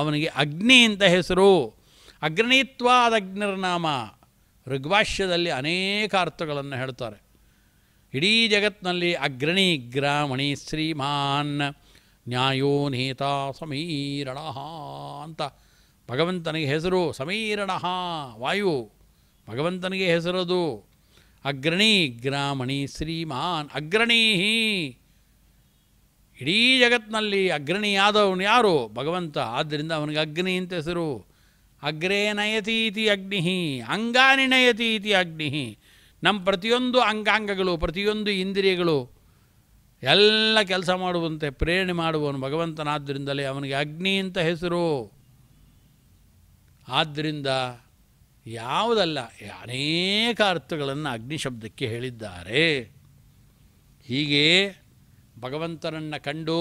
[SPEAKER 4] ಅವನಿಗೆ ಅಗ್ನಿ ಅಂತ ಹೆಸರು ಅಗ್ನಿತ್ವಾದಗ್ನಿರ್ನಾಮ ಋಗ್ವಾಶ್ಯದಲ್ಲಿ ಅನೇಕ ಅರ್ಥಗಳನ್ನು ಹೇಳ್ತಾರೆ ಇಡೀ ಜಗತ್ನಲ್ಲಿ ಅಗ್ರಣಿ ಗ್ರಾಮಣಿ ಶ್ರೀಮಾನ್ ನ್ಯಾಯೋ ನೇತ ಸಮೀರಣ ಅಂತ ಭಗವಂತನಿಗೆ ಹೆಸರು ಸಮೀರಣ ವಾಯು ಭಗವಂತನಿಗೆ ಹೆಸರದು ಅಗ್ರಣಿ ಗ್ರಾಮಣಿ ಶ್ರೀಮಾನ್ ಅಗ್ರಣೀ ಇಡೀ ಅಗ್ರಣಿ ಅಗ್ರಣಿಯಾದವನು ಯಾರು ಭಗವಂತ ಆದ್ದರಿಂದ ಅವನಿಗೆ ಅಗ್ನಿ ಅಂತ ಹೆಸರು ಅಗ್ರೇ ನಯತೀತಿ ಅಗ್ನಿ ಅಂಗಾನಿ ನಯತೀತಿ ಅಗ್ನಿ ನಮ್ಮ ಪ್ರತಿಯೊಂದು ಅಂಗಾಂಗಗಳು ಪ್ರತಿಯೊಂದು ಇಂದ್ರಿಯಗಳು ಎಲ್ಲ ಕೆಲಸ ಮಾಡುವಂತೆ ಪ್ರೇರಣೆ ಮಾಡುವವನು ಭಗವಂತನಾದ್ದರಿಂದಲೇ ಅವನಿಗೆ ಅಗ್ನಿ ಅಂತ ಹೆಸರು ಆದ್ದರಿಂದ ಯಾವುದಲ್ಲ ಅನೇಕ ಅರ್ಥಗಳನ್ನು ಅಗ್ನಿ ಶಬ್ದಕ್ಕೆ ಹೇಳಿದ್ದಾರೆ ಹೀಗೆ ಭಗವಂತನನ್ನು ಕಂಡು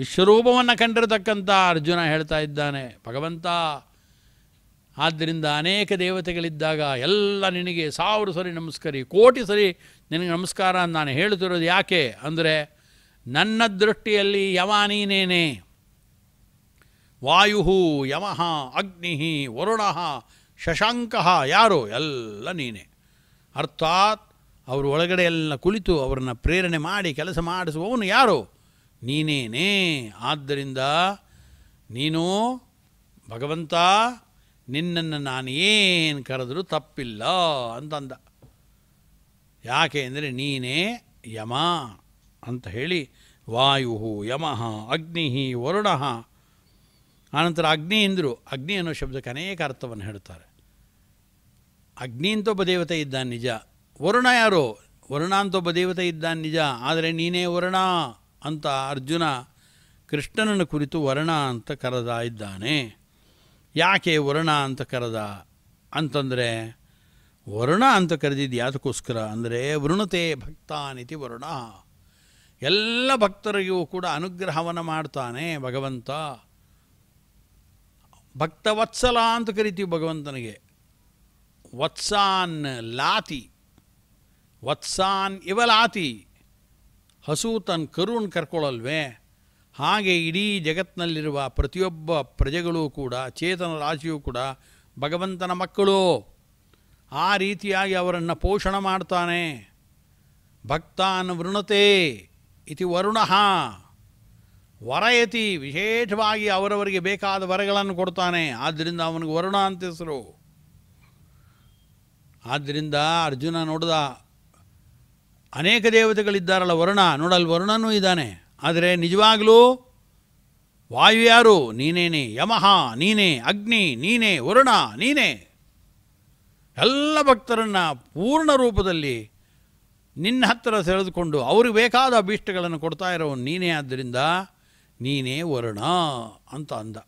[SPEAKER 4] ವಿಶ್ವರೂಪವನ್ನು ಕಂಡಿರತಕ್ಕಂಥ ಅರ್ಜುನ ಹೇಳ್ತಾ ಇದ್ದಾನೆ ಭಗವಂತ ಆದ್ದರಿಂದ ಅನೇಕ ದೇವತೆಗಳಿದ್ದಾಗ ಎಲ್ಲ ನಿನಗೆ ಸಾವಿರ ಸರಿ ನಮಸ್ಕರಿ ಕೋಟಿ ಸರಿ ನಿನಗೆ ನಮಸ್ಕಾರ ಅಂತ ನಾನು ಹೇಳುತ್ತಿರೋದು ಯಾಕೆ ಅಂದರೆ ನನ್ನ ದೃಷ್ಟಿಯಲ್ಲಿ ಯವ ನೀನೇನೆ ವಾಯು ಯಮ ಅಗ್ನಿ ವರುಣ ಶಶಾಂಕ ಯಾರು ಎಲ್ಲ ನೀನೆ ಅರ್ಥಾತ್ ಅವರು ಒಳಗಡೆ ಎಲ್ಲ ಕುಳಿತು ಅವರನ್ನು ಪ್ರೇರಣೆ ಮಾಡಿ ಕೆಲಸ ಮಾಡಿಸುವವನು ಯಾರು ನೀನೇನೇ ಆದ್ದರಿಂದ ನೀನು ಭಗವಂತ ನಿನ್ನನ್ನು ನಾನು ಏನು ಕರೆದರೂ ತಪ್ಪಿಲ್ಲ ಅಂತಂದ ಯಾಕೆ ಅಂದರೆ ನೀನೇ ಯಮ ಅಂತ ಹೇಳಿ ವಾಯು ಯಮಃ ಅಗ್ನಿ ವರುಣ ಆನಂತರ ಅಗ್ನಿ ಎಂದರು ಅಗ್ನಿ ಅನ್ನೋ ಶಬ್ದಕ್ಕೆ ಅನೇಕ ಅರ್ಥವನ್ನು ಹೇಳ್ತಾರೆ ಅಗ್ನಿ ಅಂತ ಒಬ್ಬ ದೇವತೆ ಇದ್ದಾನೆ ನಿಜ ವರುಣ ಯಾರು ವರುಣ ಅಂತ ಒಬ್ಬ ದೇವತೆ ಇದ್ದಾನೆ ನಿಜ ಆದರೆ ನೀನೇ ವರುಣ ಅಂತ ಅರ್ಜುನ ಕೃಷ್ಣನನ್ನು ಕುರಿತು ವರ್ಣ ಅಂತ ಕರೆದ ಇದ್ದಾನೆ ಯಾಕೆ ವರುಣ ಅಂತ ಕರೆದ ಅಂತಂದರೆ ವರುಣ ಅಂತ ಕರೆದಿದ್ದು ಯಾತಕ್ಕೋಸ್ಕರ ಅಂದರೆ ವೃಣತೆ ಭಕ್ತಾನಿತಿ ವರುಣ ಎಲ್ಲ ಭಕ್ತರಿಗೂ ಕೂಡ ಅನುಗ್ರಹವನ್ನು ಮಾಡ್ತಾನೆ ಭಗವಂತ ಭಕ್ತವತ್ಸಲ ಅಂತ ಕರಿತೀವಿ ಭಗವಂತನಿಗೆ ವತ್ಸಾನ್ ಲಾತಿ ವತ್ಸಾನ್ ಇವ ಲಾತಿ ಹಸು ತನ್ನ ಕರುಣ್ ಕರ್ಕೊಳ್ಳಲ್ವೇ ಹಾಗೆ ಇಡೀ ಜಗತ್ತಿನಲ್ಲಿರುವ ಪ್ರತಿಯೊಬ್ಬ ಪ್ರಜೆಗಳೂ ಕೂಡ ಚೇತನ ರಾಶಿಯೂ ಕೂಡ ಭಗವಂತನ ಮಕ್ಕಳು ಆ ರೀತಿಯಾಗಿ ಅವರನ್ನು ಪೋಷಣ ಮಾಡ್ತಾನೆ ಭಕ್ತಾನ್ ವೃಣತೆ ಇತಿ ವರುಣ ವರಯತಿ ವಿಶೇಷವಾಗಿ ಅವರವರಿಗೆ ಬೇಕಾದ ವರಗಳನ್ನು ಕೊಡ್ತಾನೆ ಆದ್ದರಿಂದ ಅವನಿಗೆ ವರುಣ ಅಂತ ಹೆಸರು ಆದ್ದರಿಂದ ಅರ್ಜುನ ನೋಡಿದ ಅನೇಕ ದೇವತೆಗಳಿದ್ದಾರಲ್ಲ ವರುಣ ನೋಡಲ್ಲಿ ವರುಣನೂ ಇದ್ದಾನೆ ಆದರೆ ನಿಜವಾಗಲೂ ವಾಯು ಯಾರು ನೀನೇನೆ ಯಮಹ ನೀನೇ ಅಗ್ನಿ ನೀನೇ ವರುಣ ನೀನೇ ಎಲ್ಲ ಭಕ್ತರನ್ನು ಪೂರ್ಣ ರೂಪದಲ್ಲಿ ನಿನ್ನ ಹತ್ತಿರ ಸೆಳೆದುಕೊಂಡು ಅವ್ರಿಗೆ ಬೇಕಾದ ಅಭೀಷ್ಟಗಳನ್ನು ಕೊಡ್ತಾ ಇರೋ ನೀನೇ ಆದ್ದರಿಂದ ನೀನೇ ವರುಣ ಅಂತ ಅಂದ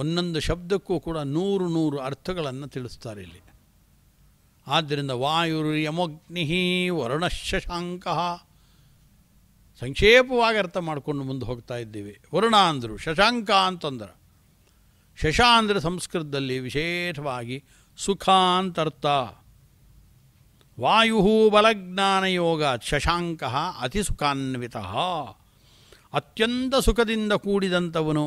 [SPEAKER 4] ಒಂದೊಂದು ಶಬ್ದಕ್ಕೂ ಕೂಡ ನೂರು ನೂರು ಅರ್ಥಗಳನ್ನು ತಿಳಿಸ್ತಾರೆ ಇಲ್ಲಿ ಆದ್ದರಿಂದ ವಾಯುರ್ಯಮಗ್ನಿ ವರುಣಶಾಂಕ ಸಂಕ್ಷೇಪವಾಗಿ ಅರ್ಥ ಮಾಡಿಕೊಂಡು ಮುಂದೆ ಹೋಗ್ತಾ ಇದ್ದೀವಿ ವರುಣ ಅಂದರು ಶಶಾಂಕ ಅಂತಂದ್ರೆ ಶಶ ಅಂದರೆ ಸಂಸ್ಕೃತದಲ್ಲಿ ವಿಶೇಷವಾಗಿ ಸುಖ ಅಂತರ್ಥ ವಾಯು ಯೋಗ ಶಶಾಂಕ ಅತಿ ಸುಖಾನ್ವಿತ ಅತ್ಯಂತ ಸುಖದಿಂದ ಕೂಡಿದಂಥವನು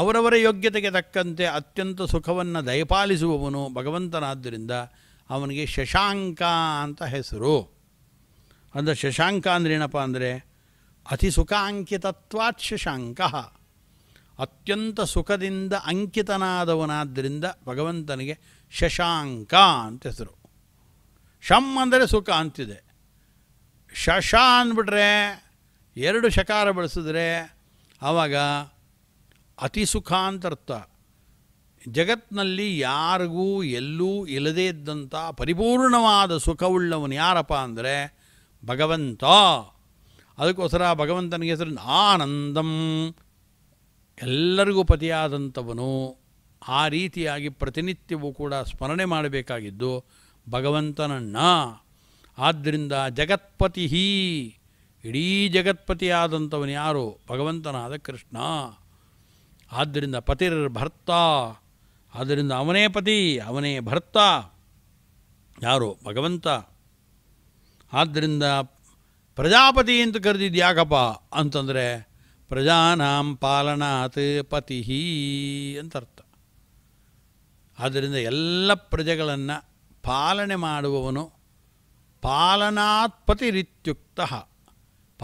[SPEAKER 4] ಅವರವರ ಯೋಗ್ಯತೆಗೆ ತಕ್ಕಂತೆ ಅತ್ಯಂತ ಸುಖವನ್ನು ದಯಪಾಲಿಸುವವನು ಭಗವಂತನಾದ್ದರಿಂದ ಅವನಿಗೆ ಶಶಾಂಕ ಅಂತ ಹೆಸರು ಅಂದರೆ ಶಶಾಂಕ ಅಂದರೆ ಏನಪ್ಪ ಅಂದರೆ ಅತಿ ಸುಖಾಂಕಿತತ್ವಾತ್ ಶಶಾಂಕ ಅತ್ಯಂತ ಸುಖದಿಂದ ಅಂಕಿತನಾದವನಾದ್ದರಿಂದ ಭಗವಂತನಿಗೆ ಶಶಾಂಕ ಅಂತ ಹೆಸರು ಶಂ ಅಂದರೆ ಸುಖ ಅಂತಿದೆ ಶಶ ಅಂದ್ಬಿಟ್ರೆ ಎರಡು ಶಕಾರ ಬಳಸಿದ್ರೆ ಆವಾಗ ಅತಿ ಸುಖ ಅಂತ ಅರ್ಥ ಜಗತ್ನಲ್ಲಿ ಯಾರಿಗೂ ಎಲ್ಲೂ ಇಲ್ಲದೇ ಇದ್ದಂಥ ಪರಿಪೂರ್ಣವಾದ ಸುಖವುಳ್ಳವನು ಯಾರಪ್ಪ ಅಂದರೆ ಭಗವಂತ ಅದಕ್ಕೋಸ್ಕರ ಭಗವಂತನಿಗೆ ಹೆಸರು ಆನಂದಂ ಎಲ್ಲರಿಗೂ ಪತಿಯಾದಂಥವನು ಆ ರೀತಿಯಾಗಿ ಪ್ರತಿನಿತ್ಯವೂ ಕೂಡ ಸ್ಮರಣೆ ಮಾಡಬೇಕಾಗಿದ್ದು ಭಗವಂತನನ್ನ ಆದ್ದರಿಂದ ಜಗತ್ಪತಿ ಇಡೀ ಜಗತ್ಪತಿಯಾದಂಥವನು ಯಾರು ಭಗವಂತನಾದ ಕೃಷ್ಣ ಆದ್ದರಿಂದ ಪತಿರ್ ಭರ್ತ ಆದ್ದರಿಂದ ಅವನೇ ಪತಿ ಅವನೇ ಭರ್ತ ಯಾರು ಭಗವಂತ ಆದ್ದರಿಂದ ಪ್ರಜಾಪತಿ ಅಂತ ಕರೆದಿದ್ದು ಯಾಕಪ್ಪ ಅಂತಂದರೆ ಪ್ರಜಾನಾಂ ಪಾಲನಾತ್ ಪತಿ ಅಂತ ಅರ್ಥ ಆದ್ದರಿಂದ ಎಲ್ಲ ಪ್ರಜೆಗಳನ್ನು ಪಾಲನೆ ಮಾಡುವವನು ಪಾಲನಾತ್ಪತಿರಿತ್ಯುಕ್ತ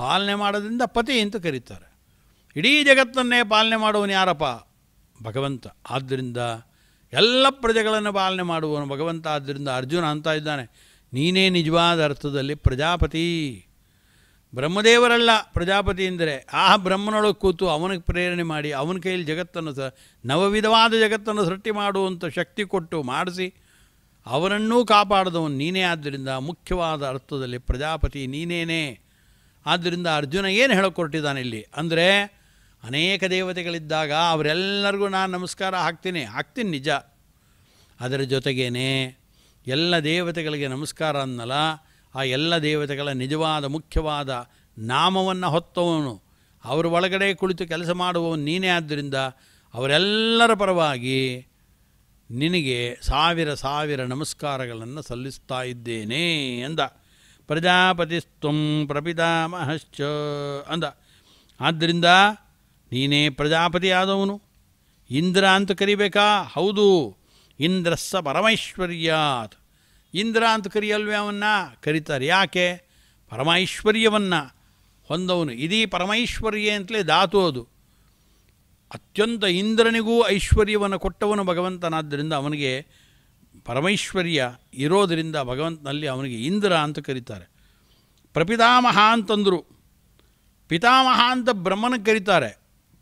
[SPEAKER 4] ಪಾಲನೆ ಮಾಡೋದ್ರಿಂದ ಪತಿ ಅಂತ ಕರೀತಾರೆ ಇಡೀ ಜಗತ್ತನ್ನೇ ಪಾಲನೆ ಮಾಡುವನು ಯಾರಪ್ಪ ಭಗವಂತ ಆದ್ದರಿಂದ ಎಲ್ಲ ಪ್ರಜೆಗಳನ್ನು ಪಾಲನೆ ಮಾಡುವವನು ಭಗವಂತ ಆದ್ದರಿಂದ ಅರ್ಜುನ ಅಂತ ಇದ್ದಾನೆ ನೀನೇ ನಿಜವಾದ ಅರ್ಥದಲ್ಲಿ ಪ್ರಜಾಪತಿ ಬ್ರಹ್ಮದೇವರಲ್ಲ ಪ್ರಜಾಪತಿ ಅಂದರೆ ಆ ಬ್ರಹ್ಮನೊಳಗೆ ಕೂತು ಅವನಿಗೆ ಪ್ರೇರಣೆ ಮಾಡಿ ಅವನ ಕೈಯಲ್ಲಿ ಜಗತ್ತನ್ನು ಸ ನವವಿಧವಾದ ಜಗತ್ತನ್ನು ಸೃಷ್ಟಿ ಮಾಡುವಂಥ ಶಕ್ತಿ ಕೊಟ್ಟು ಮಾಡಿಸಿ ಅವರನ್ನೂ ಕಾಪಾಡಿದವನು ನೀನೇ ಆದ್ದರಿಂದ ಮುಖ್ಯವಾದ ಅರ್ಥದಲ್ಲಿ ಪ್ರಜಾಪತಿ ನೀನೇನೇ ಆದ್ದರಿಂದ ಅರ್ಜುನ ಏನು ಹೇಳಿಕೊಟ್ಟಿದ್ದಾನೆ ಇಲ್ಲಿ ಅಂದರೆ ಅನೇಕ ದೇವತೆಗಳಿದ್ದಾಗ ಅವರೆಲ್ಲರಿಗೂ ನಾನು ನಮಸ್ಕಾರ ಹಾಕ್ತೀನಿ ಹಾಕ್ತೀನಿ ನಿಜ ಅದರ ಜೊತೆಗೇನೆ ಎಲ್ಲ ದೇವತೆಗಳಿಗೆ ನಮಸ್ಕಾರ ಅನ್ನಲ್ಲ ಆ ಎಲ್ಲ ದೇವತೆಗಳ ನಿಜವಾದ ಮುಖ್ಯವಾದ ನಾಮವನ್ನು ಹೊತ್ತವನು ಅವರ ಒಳಗಡೆ ಕುಳಿತು ಕೆಲಸ ಮಾಡುವವನು ನೀನೇ ಆದ್ದರಿಂದ ಅವರೆಲ್ಲರ ಪರವಾಗಿ ನಿನಗೆ ಸಾವಿರ ಸಾವಿರ ನಮಸ್ಕಾರಗಳನ್ನು ಸಲ್ಲಿಸ್ತಾ ಇದ್ದೇನೆ ಅಂದ ಪ್ರಪಿತಾ ಪ್ರಪಿತಾಮಹಶ್ಚ ಅಂದ ಆದ್ದರಿಂದ ನೀನೇ ಪ್ರಜಾಪತಿಯಾದವನು ಇಂದ್ರ ಅಂತ ಕರಿಬೇಕಾ ಹೌದು ಇಂದ್ರಸ್ಸ ಪರಮೈಶ್ವರ್ಯಾತ್ ಇಂದ್ರ ಅಂತ ಕರಿಯಲ್ವೇ ಅವನ್ನ ಕರೀತಾರೆ ಯಾಕೆ ಪರಮೈಶ್ವರ್ಯವನ್ನು ಹೊಂದವನು ಇದೀ ಪರಮೈಶ್ವರ್ಯ ಅಂತಲೇ ಧಾತು ಅದು ಅತ್ಯಂತ ಇಂದ್ರನಿಗೂ ಐಶ್ವರ್ಯವನ್ನು ಕೊಟ್ಟವನು ಭಗವಂತನಾದ್ದರಿಂದ ಅವನಿಗೆ ಪರಮೈಶ್ವರ್ಯ ಇರೋದರಿಂದ ಭಗವಂತನಲ್ಲಿ ಅವನಿಗೆ ಇಂದ್ರ ಅಂತ ಕರೀತಾರೆ ಪ್ರಪಿತಾಮಹ ಅಂತಂದರು ಪಿತಾಮಹ ಅಂತ ಬ್ರಹ್ಮನಿಗೆ ಕರೀತಾರೆ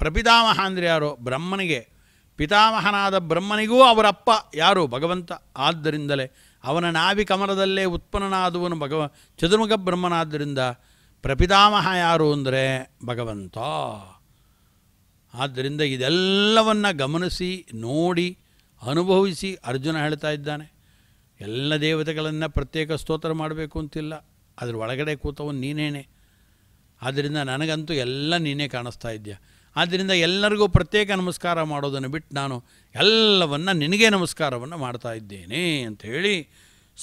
[SPEAKER 4] ಪ್ರಪಿತಾಮಹ ಅಂದರೆ ಯಾರೋ ಬ್ರಹ್ಮನಿಗೆ ಪಿತಾಮಹನಾದ ಬ್ರಹ್ಮನಿಗೂ ಅವರಪ್ಪ ಯಾರು ಭಗವಂತ ಆದ್ದರಿಂದಲೇ ಅವನ ನಾಭಿ ಕಮಲದಲ್ಲೇ ಉತ್ಪನ್ನನಾದವನು ಭಗವ ಚತುರ್ಮುಖ ಬ್ರಹ್ಮನಾದ್ದರಿಂದ ಪ್ರಪಿತಾಮಹ ಯಾರು ಅಂದರೆ ಭಗವಂತ ಆದ್ದರಿಂದ ಇದೆಲ್ಲವನ್ನು ಗಮನಿಸಿ ನೋಡಿ ಅನುಭವಿಸಿ ಅರ್ಜುನ ಹೇಳ್ತಾ ಇದ್ದಾನೆ ಎಲ್ಲ ದೇವತೆಗಳನ್ನು ಪ್ರತ್ಯೇಕ ಸ್ತೋತ್ರ ಮಾಡಬೇಕು ಅಂತಿಲ್ಲ ಅದರ ಒಳಗಡೆ ಕೂತವನು ನೀನೇನೆ ಆದ್ದರಿಂದ ನನಗಂತೂ ಎಲ್ಲ ನೀನೇ ಕಾಣಿಸ್ತಾ ಇದೆಯಾ ಆದ್ದರಿಂದ ಎಲ್ಲರಿಗೂ ಪ್ರತ್ಯೇಕ ನಮಸ್ಕಾರ ಮಾಡೋದನ್ನು ಬಿಟ್ಟು ನಾನು ಎಲ್ಲವನ್ನು ನಿನಗೆ ನಮಸ್ಕಾರವನ್ನು ಮಾಡ್ತಾ ಇದ್ದೇನೆ ಅಂಥೇಳಿ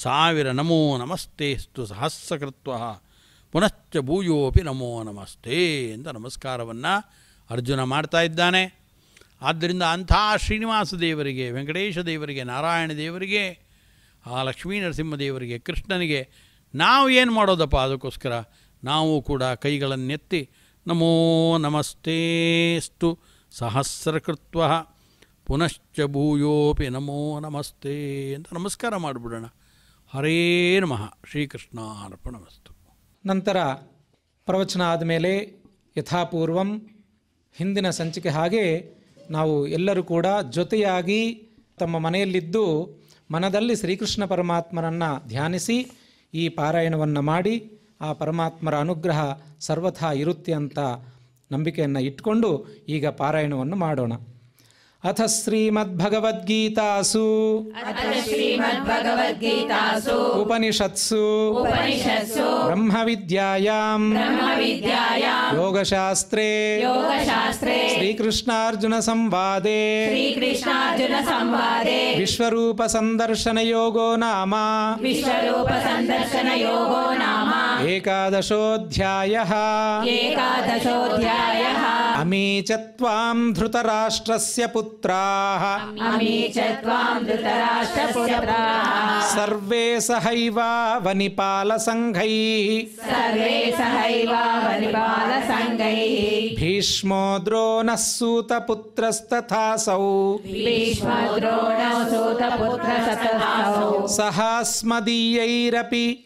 [SPEAKER 4] ಸಾವಿರ ನಮೋ ಸ್ತು ಸಹಸ್ರಕೃತ್ವ ಪುನಶ್ಚ ಭೂಯೋಪಿ ನಮೋ ನಮಸ್ತೆ ಅಂತ ನಮಸ್ಕಾರವನ್ನು ಅರ್ಜುನ ಮಾಡ್ತಾ ಇದ್ದಾನೆ ಆದ್ದರಿಂದ ಅಂಥ ಶ್ರೀನಿವಾಸ ದೇವರಿಗೆ ವೆಂಕಟೇಶ ದೇವರಿಗೆ ನಾರಾಯಣ ದೇವರಿಗೆ ಆ ಲಕ್ಷ್ಮೀ ನರಸಿಂಹ ದೇವರಿಗೆ ಕೃಷ್ಣನಿಗೆ ನಾವು ಏನು ಮಾಡೋದಪ್ಪ ಅದಕ್ಕೋಸ್ಕರ ನಾವು ಕೂಡ ಕೈಗಳನ್ನೆತ್ತಿ ನಮೋ ನಮಸ್ತೆಸ್ತು ಸಹಸ್ರಕೃತ್ವ ಪುನಶ್ಚ ಭೂಯೋಪಿ ನಮೋ ನಮಸ್ತೆ ಅಂತ ನಮಸ್ಕಾರ ಮಾಡಿಬಿಡೋಣ ಹರೇ ನಮಃ ಶ್ರೀಕೃಷ್ಣ ಅರ್ಪಣಮಸ್ತು ನಂತರ ಪ್ರವಚನ ಆದಮೇಲೆ
[SPEAKER 1] ಯಥಾಪೂರ್ವಂ ಹಿಂದಿನ ಸಂಚಿಕೆ ಹಾಗೆ ನಾವು ಎಲ್ಲರೂ ಕೂಡ ಜೊತೆಯಾಗಿ ತಮ್ಮ ಮನೆಯಲ್ಲಿದ್ದು ಮನದಲ್ಲಿ ಶ್ರೀಕೃಷ್ಣ ಪರಮಾತ್ಮನನ್ನು ಧ್ಯಾನಿಸಿ ಈ ಪಾರಾಯಣವನ್ನು ಮಾಡಿ ಆ ಪರಮಾತ್ಮರ ಅನುಗ್ರಹ ಸರ್ವಥಾ ಇರುತ್ತೆ ಅಂತ ನಂಬಿಕೆಯನ್ನು ಇಟ್ಕೊಂಡು ಈಗ ಪಾರಾಯಣವನ್ನು ಮಾಡೋಣ ಅಥ ಶ್ರೀಮದ್ಭಗವದ್ಗೀತಾಸು
[SPEAKER 2] ಭಗವದ್ಗೀತಾಸು
[SPEAKER 1] ಉಪನಿಷತ್ಸು ಉಪನಿಷತ್ಸು ಬ್ರಹ್ಮವಿದ್ಯಾಯಾಂ ಬ್ರಹ್ಮವಿದ್ಯಾಯಾಂ ಯೋಗಶಾಸ್ತ್ರೇ ಯೋಗಶಾಸ್ತ್ರೇ ಶ್ರೀಕೃಷ್ಣಾರ್ಜುನ ಸಂವಾದೆ ಶ್ರೀಕೃಷ್ಣಾರ್ಜುನ ಸಂವಾದೆ ವಿಶ್ವರೂಪ ಸಂದರ್ಶನ ಯೋಗೋ ನಾಮ ವಿಶ್ವರೂಪ
[SPEAKER 2] ಸಂದರ್ಶನ ಯೋಗೋ ನಾಮ
[SPEAKER 1] एकादशोऽध्यायः
[SPEAKER 2] एकादशोऽध्यायः
[SPEAKER 1] अमी त्वां धृतराष्ट्रस्य पुत्राः अमी
[SPEAKER 2] वनिपालसङ्घैः
[SPEAKER 1] सर्वे सहैवा वनिपालसङ्घैः भीष्मो द्रोणः नः सूतपुत्रस्तथासौ सहास्मदीयैरपि सः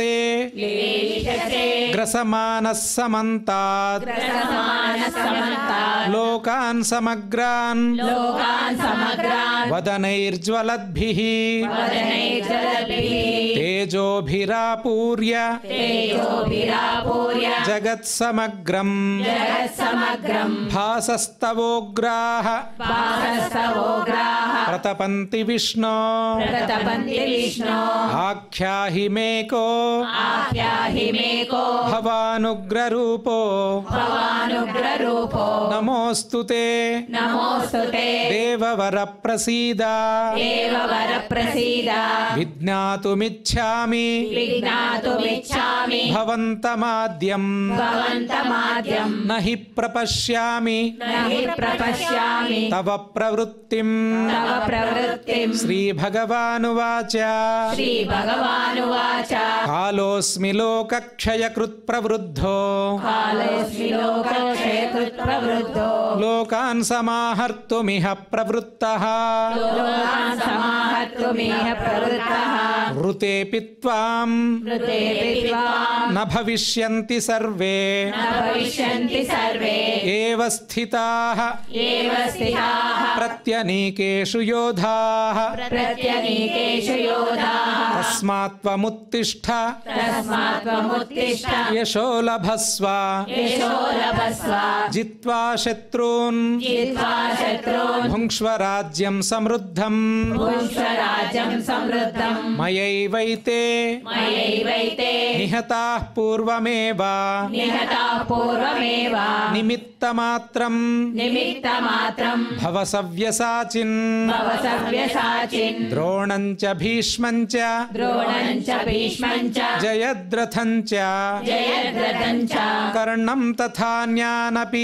[SPEAKER 1] से ग्रसमानः समन्तात् लोकान् समग्रान् वदनैर्ज्वलद्भिः
[SPEAKER 2] ते
[SPEAKER 1] तेजोभिरापूर्य तेजोभिरापूर्य जगत्समग्रम् जगत्समग्रम् भासस्तवोग्राः भासस्तवोग्राः प्रतपन्ति विष्णो प्रतपन्ति विष्णो आख्याहि मेको आख्याहि मेको भवानुग्ररूपो
[SPEAKER 2] भवानुग्ररूपो
[SPEAKER 1] नमोऽस्तु ते नमोऽस्तु ते देववरप्रसीदा देववरप्रसीदा विज्ञातुमिच्छा विद्यामि विज्ञातुमिच्छामि प्रपश्यामि प्रपश्यामि तव प्रवृत्ति तव भगवानुवाच श्रीभगवानुवाच श्रीभगवानुवाच कालोऽस्मि लोकक्षयकृत् प्रवृद्धो कालोऽस्मि
[SPEAKER 2] लोकक्षयकृत् प्रवृद्धो
[SPEAKER 1] लोकान् समाहर्तुमिह प्रवृत्तः
[SPEAKER 2] लोकान् समाहर्तुमिह प्रवृत्तः
[SPEAKER 1] ऋतेऽपि त्वाम् न भविष्यन्ति सर्वे एव स्थिताः प्रत्यनीकेषु योधाः यशो लभस्व जित्वा शत्रून् जित्वा शत्रून् भुङ्क्ष्व राज्यं समृद्धम् मयैवैते निहताः पूर्वमेव निमित्तमात्रम् निमित्तमात्रम् भव द्रोणं च भीष्मं च द्रोणं च भीष्मं तथा ज्ञानपि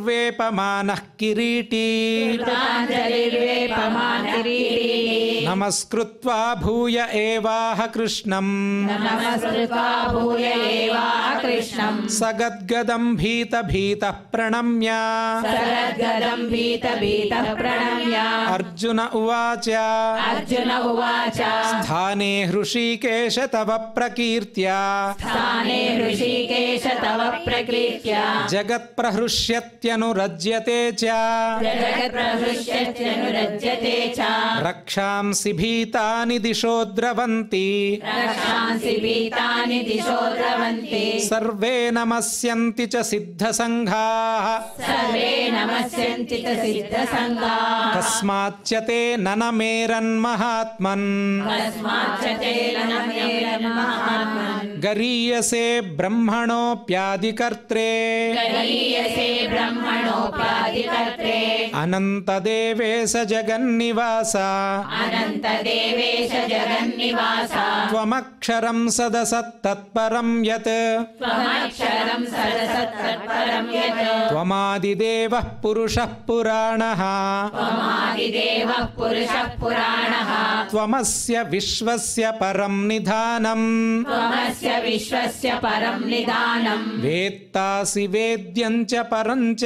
[SPEAKER 1] किरीटी नमस्कृत्वा भूय एवाह कृष्ण सगद्गदम् भीत भीत प्रणम्य अर्जुन उवाच अर्जुन उवाच स्थाने ऋषिकेश तव प्रकीर्त्या स्थाने
[SPEAKER 2] हृषीकेश तव प्रकीर्त्या प्रहृष्ट्यनुरज्यते च
[SPEAKER 1] रक्षांसि भीतानि दिशो द्रवन्ति सर्वे नमस्यन्ति च सिद्धसङ्घाः कस्माच्च ते ननमेरन्महात्मन् गरीयसे ब्रह्मणोऽप्यादिकर्त्रे
[SPEAKER 2] ब्रह्म ब्रह्मणोपाधिकर्त्रे
[SPEAKER 1] अनन्तदेवे स जगन्निवासा
[SPEAKER 2] अनन्तदेवे स जगन्निवासा
[SPEAKER 1] त्वमक्षरं सदसत्तत्परं यत्
[SPEAKER 2] त्वमक्षरं सदसत्तत्परं यत्
[SPEAKER 1] त्वमादिदेवः पुरुषः पुराणः त्वमादिदेवः
[SPEAKER 2] पुरुषः पुराणः
[SPEAKER 1] त्वमस्य विश्वस्य परं निधानम्
[SPEAKER 2] त्वमस्य विश्वस्य परं निधानम्
[SPEAKER 1] वेत्तासि वेद्यं च परं च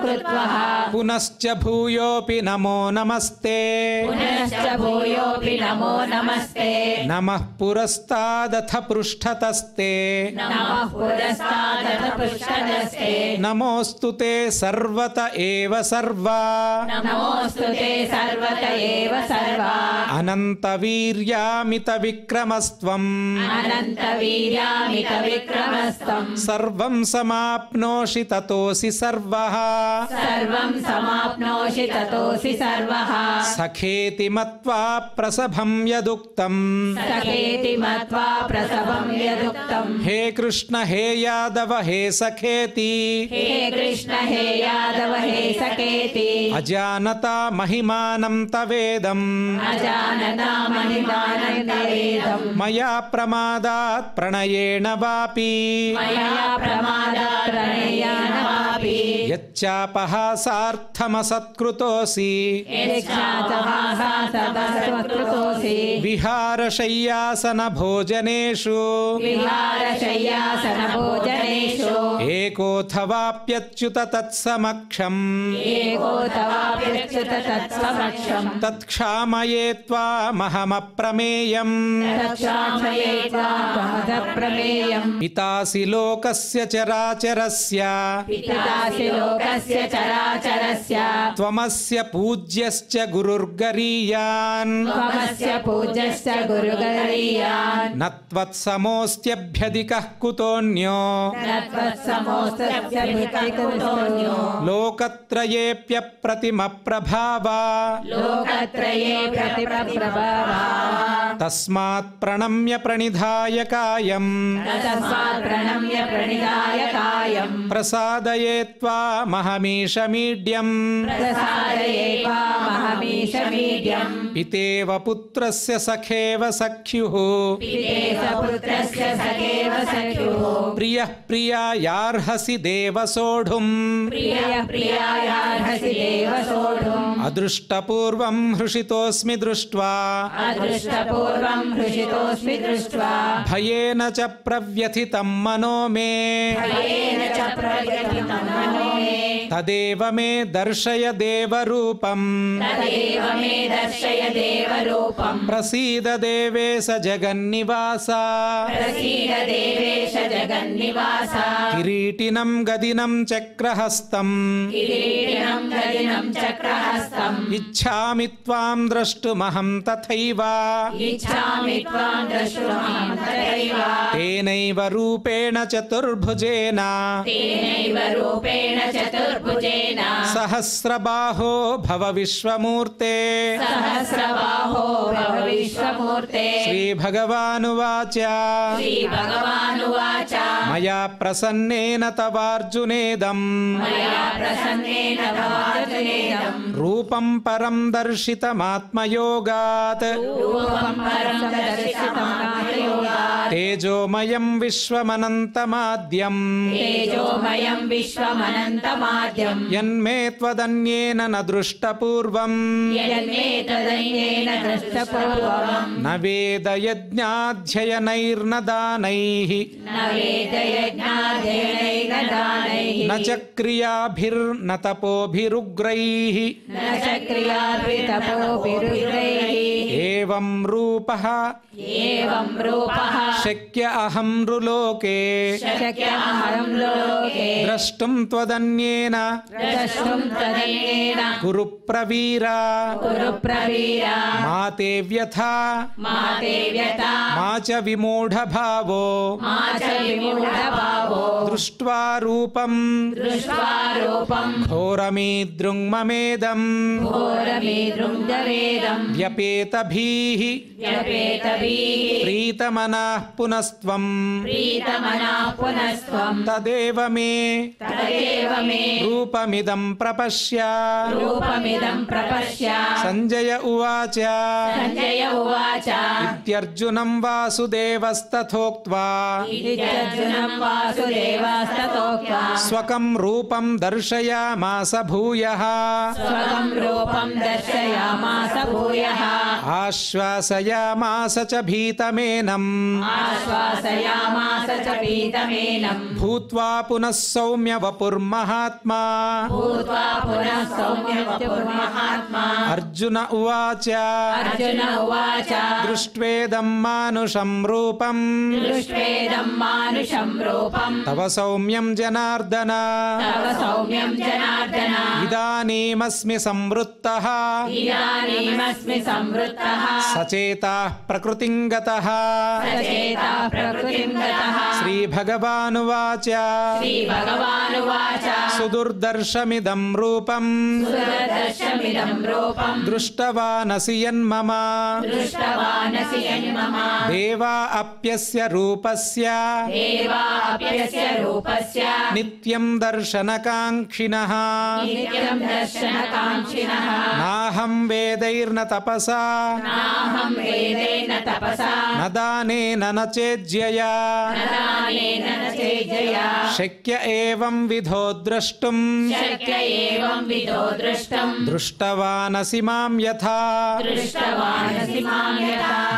[SPEAKER 2] पुनश्च
[SPEAKER 1] भूयोपि नमो नमस्ते पुनश्च
[SPEAKER 2] भूयोपि नमो नमस्ते
[SPEAKER 1] नमः पुरस्तादथ पृष्ठतस्ते नमः
[SPEAKER 2] पुरस्तादथ पृष्ठतस्ते
[SPEAKER 1] नमोऽस्तु ते सर्वत एव सर्वा नमोऽस्तु
[SPEAKER 2] ते सर्वत एव सर्वा
[SPEAKER 1] अनन्तवीर्यामित विक्रमस्त्वम्
[SPEAKER 2] अनन्तवीर्यामित विक्रमस्त्वम्
[SPEAKER 1] सर्वं समाप्नोषि ततोऽसि सर्वः सखेति मत्वा प्रसभं यदुक्तम् सखेति मत्वा हे कृष्ण हे यादव हे सखेति हे कृष्ण
[SPEAKER 2] हे यादव हे सखेति
[SPEAKER 1] अजानता महिमानं तवेदम् अजानता
[SPEAKER 2] महिमानं
[SPEAKER 1] तवेदम् मया प्रमादात् प्रणयेन वापि मया प्रमादात् वापि यच्च यच्छापहासार्थमसत्कृतोऽसि विहारशय्यासनभोजनेषु विहारशय्यासनभोजनेषु एकोऽथवाप्यच्युत तत्समक्षम् एकोऽथवाप्यच्युत तत्समक्षम् तत्क्षामये त्वामहमप्रमेयम् पितासि लोकस्य चराचरस्य
[SPEAKER 2] पितासि लोकस्य सर्वस्य चराचरस्य
[SPEAKER 1] त्वमस्य पूज्यश्च गुरुर्गरीयान् त्वमस्य पूज्यश्च
[SPEAKER 2] गुरुगरीयान्
[SPEAKER 1] न कुतोऽन्यो लोकत्रयेऽप्यप्रतिमप्रभावा
[SPEAKER 2] लोकत्रयेऽप्यप्रतिमप्रभावा
[SPEAKER 1] तस्मात् प्रणम्य प्रणिधाय कायम्
[SPEAKER 2] तस्मात् प्रणम्य प्रणिधाय कायम्
[SPEAKER 1] प्रसादये त्वा पामहमीशमीड्यम्
[SPEAKER 2] प्रसादये
[SPEAKER 1] पितेव पुत्रस्य सखेव सख्युः पितेव
[SPEAKER 2] पुत्रस्य सखेव सख्युः
[SPEAKER 1] प्रियः देव सोढुम् दृष्ट्वा
[SPEAKER 2] दृष्ट्वा
[SPEAKER 1] भयेन च प्रव्यथितं मनो मे भयेन च प्रव्यथितं मनो मे तदेव मे दर्शय देवरूपम् तदेव मे दर्शय प्रसीद देवेश जगन्निवासा प्रसीद देवेश
[SPEAKER 2] जगन्निवासा
[SPEAKER 1] किरीटिनं गदिनं चक्रहस्तम्
[SPEAKER 2] चक्रहस्तम्
[SPEAKER 1] इच्छामि त्वाम् द्रष्टुमहम् तथैव इच्छामि तथैव तेनैव रूपेण चतुर्भुजेन तेनैव रूपेण
[SPEAKER 2] चतुर् सहस्रबाहो
[SPEAKER 1] भव विश्वमूर्ते सहस्रबाहो
[SPEAKER 2] भव विश्वमूर्ते श्री श्री
[SPEAKER 1] श्रीभगवानुवाच मया प्रसन्नेन तवार्जुनेदम् रूपं परं दर्शितमात्मयोगात् तेजोमयं विश्वमनन्तमाद्यम् यन्मे त्वदन्येन न दृष्टपूर्वम् न वेदयज्ञाध्ययनैर्न दानैः न न च क्रियाभिर्न तपोभिरुग्रैः एवं रूपः एवं रूपः शक्य अहं रुलोके शक्य अहं द्रष्टुं त्वदन्येन द्रष्टुं त्वदन्येन प्रवीरा कुरु प्रवीरा मा ते व्यथा मा ते व्यथा मा च विमूढभावो मा च विमूढ दबावो दृष्ट्वा रूपं दृष्ट्वा रूपं घोरमीदृङ्ममेदं प्रीतमनाः प्रीतमनाः तदेव मे तदेव मे प्रपश्य रूपमिदं प्रपश्य सञ्जय उवाच सञ्जय उवाच इत्यर्जुनं वासुदेवस्तथोक्त्वा
[SPEAKER 2] वासुदेवस्ततोक्त्वा
[SPEAKER 1] स्वकं रूपं दर्शयामास भूयः स्वकं रूपं दर्शयामास भूयः आश्वासयामास च भीतमेनम् आश्वासयामास
[SPEAKER 2] च भीतमेनम्
[SPEAKER 1] भूत्वा पुनः सौम्य वपुर्महात्मा भूत्वा पुनः सौम्य
[SPEAKER 2] वपुर्महात्मा
[SPEAKER 1] अर्जुन उवाच अर्जुन उवाच दृष्ट्वेदं मानुषं रूपम् दृष्ट्वेदं मानुषं तव सौम्यं जनार्दन तव सौम्यं जनार्दन इदानीमस्मि संवृत्तः इदानीमस्मि संवृत्तः सचेताः प्रकृतिं गतः सचेताः प्रकृतिं गतः श्रीभगवानुवाच श्रीभगवानुवाच सुदुर्दर्शमिदं रूपम् सुदुर्दर्शमिदं रूपम् दृष्टवानसि यन्मम दृष्टवानसि यन्मम देवा अप्यस्य रूपस्य देवा प्राप्यस्य रूपस्य नित्यं दर्शनकाङ्क्षिणः नाहं वेदैर्न तपसा न दानेन न चेज्यया शक्य एवं विधो द्रष्टुं शक्य एवं विधो द्रष्टुं दृष्टवानसि मां यथा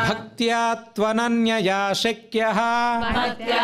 [SPEAKER 1] भक्त्या त्वनन्यया शक्यः भक्त्या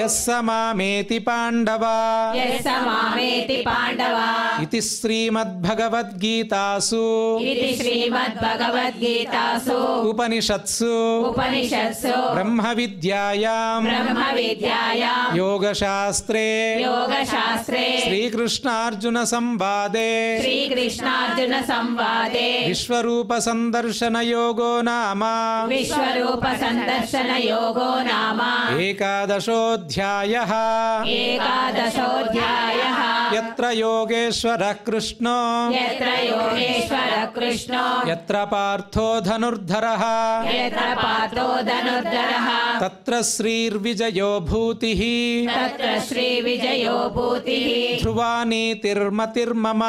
[SPEAKER 1] यः पांडवा मामेति पाण्डव यः इति श्रीमद्भगवद्गीतासु श्रीमद्भगवद्गीतासु उपनिषत्सु उपनिषत्सु ब्रह्मविद्यायां ब्रह्मविद्यायां योगशास्त्रे योगशास्त्रे श्रीकृष्णार्जुनसंवादे
[SPEAKER 2] श्रीकृष्णार्जुनसंवादे
[SPEAKER 1] योगो नाम योगो नाम एकादशोऽध्यायः अध्यायः एकादशोऽध्यायः यत्र योगेश्वर कृष्ण यत्र
[SPEAKER 2] योगेश्वर कृष्ण
[SPEAKER 1] यत्र पार्थो धनुर्धरः यत्र पार्थो धनुर्धरः तत्र श्रीर्विजयो भूतिः तत्र श्रीविजयो भूतिः ध्रुवानीतिर्मतिर्मम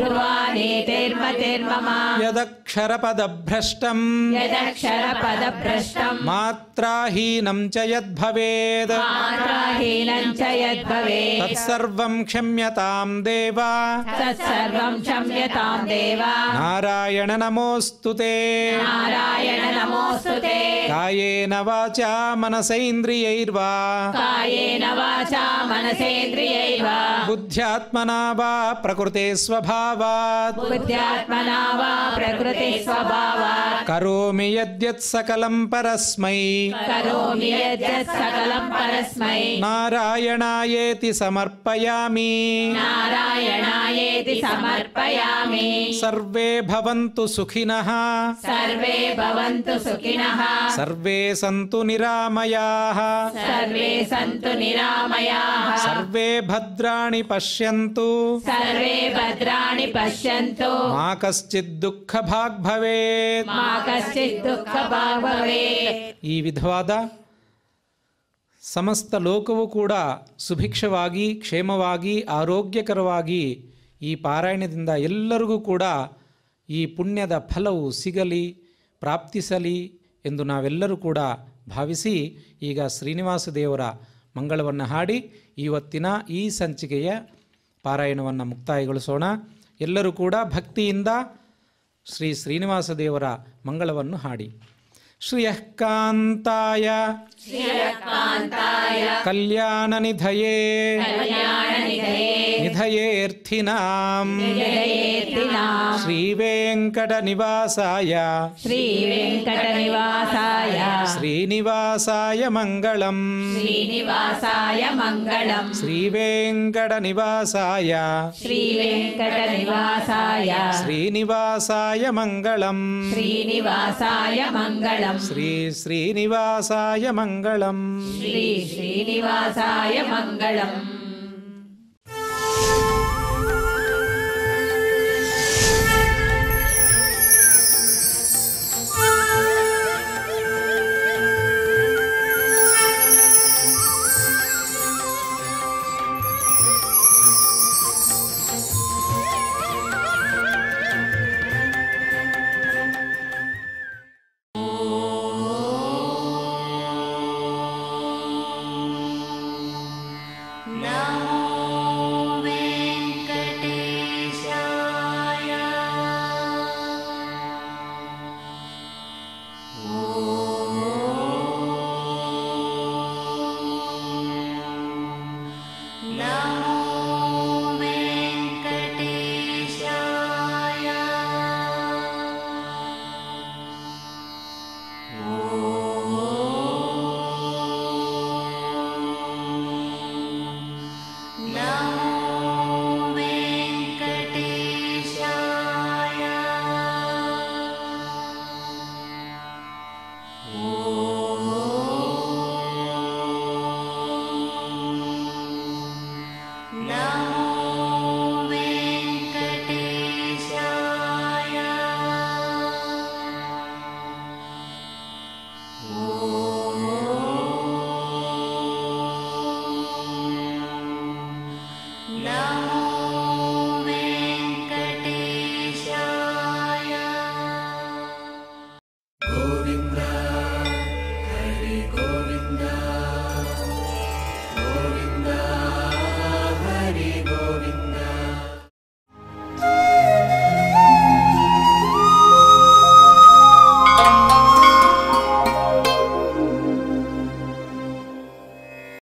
[SPEAKER 1] ध्रुवानीतिर्मतिर्मम यदक्षरपदभ्रष्टम् यदक्षरपदभ्रष्टम् मात्राहीनं च यद्भवेत् मात्राहीनम् च यद्भवेत् तत्सर्वम् क्षम्यताम् देव नारायण नमोस्तुते ते नारायण नमोऽस्तु कायेन वाचा मनसैन्द्रियैर्वा कायेन वाचा मनसेन्द्रियैर्वा बुद्ध्यात्मना वा प्रकृते स्वभावात् बुद्ध्यात्मना
[SPEAKER 2] वा प्रकृते स्वभावात्
[SPEAKER 1] करोमि यद्यत् सकलं परस्मै करोमि यद्यत्
[SPEAKER 2] सकलं परस्मै तस्मै
[SPEAKER 1] नारायणायेति समर्पयामि नारायणायेति
[SPEAKER 2] समर्पयामि
[SPEAKER 1] सर्वे भवन्तु सुखिनः सर्वे
[SPEAKER 2] भवन्तु सुखिनः
[SPEAKER 1] सर्वे सन्तु निरामयाः सर्वे सन्तु निरामयाः सर्वे भद्राणि पश्यन्तु सर्वे
[SPEAKER 2] भद्राणि पश्यन्तु
[SPEAKER 1] मा कश्चित् दुःखभाग् भवेत् मा
[SPEAKER 2] कश्चित् दुःखभाग् भवेत्
[SPEAKER 1] ई विधवादा ಸಮಸ್ತ ಲೋಕವು ಕೂಡ ಸುಭಿಕ್ಷವಾಗಿ ಕ್ಷೇಮವಾಗಿ ಆರೋಗ್ಯಕರವಾಗಿ ಈ ಪಾರಾಯಣದಿಂದ ಎಲ್ಲರಿಗೂ ಕೂಡ ಈ ಪುಣ್ಯದ ಫಲವು ಸಿಗಲಿ ಪ್ರಾಪ್ತಿಸಲಿ ಎಂದು ನಾವೆಲ್ಲರೂ ಕೂಡ ಭಾವಿಸಿ ಈಗ ಶ್ರೀನಿವಾಸ ದೇವರ ಮಂಗಳವನ್ನು ಹಾಡಿ ಇವತ್ತಿನ ಈ ಸಂಚಿಕೆಯ ಪಾರಾಯಣವನ್ನು ಮುಕ್ತಾಯಗೊಳಿಸೋಣ ಎಲ್ಲರೂ ಕೂಡ ಭಕ್ತಿಯಿಂದ ಶ್ರೀ ಶ್ರೀನಿವಾಸ ದೇವರ ಮಂಗಳವನ್ನು ಹಾಡಿ श्रियःकान्ताय कल्याणनिधये कल्याणनिधये यदयेऽर्थिनाम् श्रीवेङ्कटनिवासाय श्रीवेङ्कटनिवासाय श्रीनिवासाय मङ्गलम्
[SPEAKER 2] श्रीनिवासाय मङ्गलम्
[SPEAKER 1] श्रीवेङ्कटनिवासाय
[SPEAKER 2] श्रीवेङ्कटनिवासाय
[SPEAKER 1] श्रीनिवासाय मङ्गलम् श्रीनिवासाय मङ्गलम् श्री श्रीनिवासाय मङ्गलम् श्री
[SPEAKER 2] श्रीनिवासाय मङ्गलम्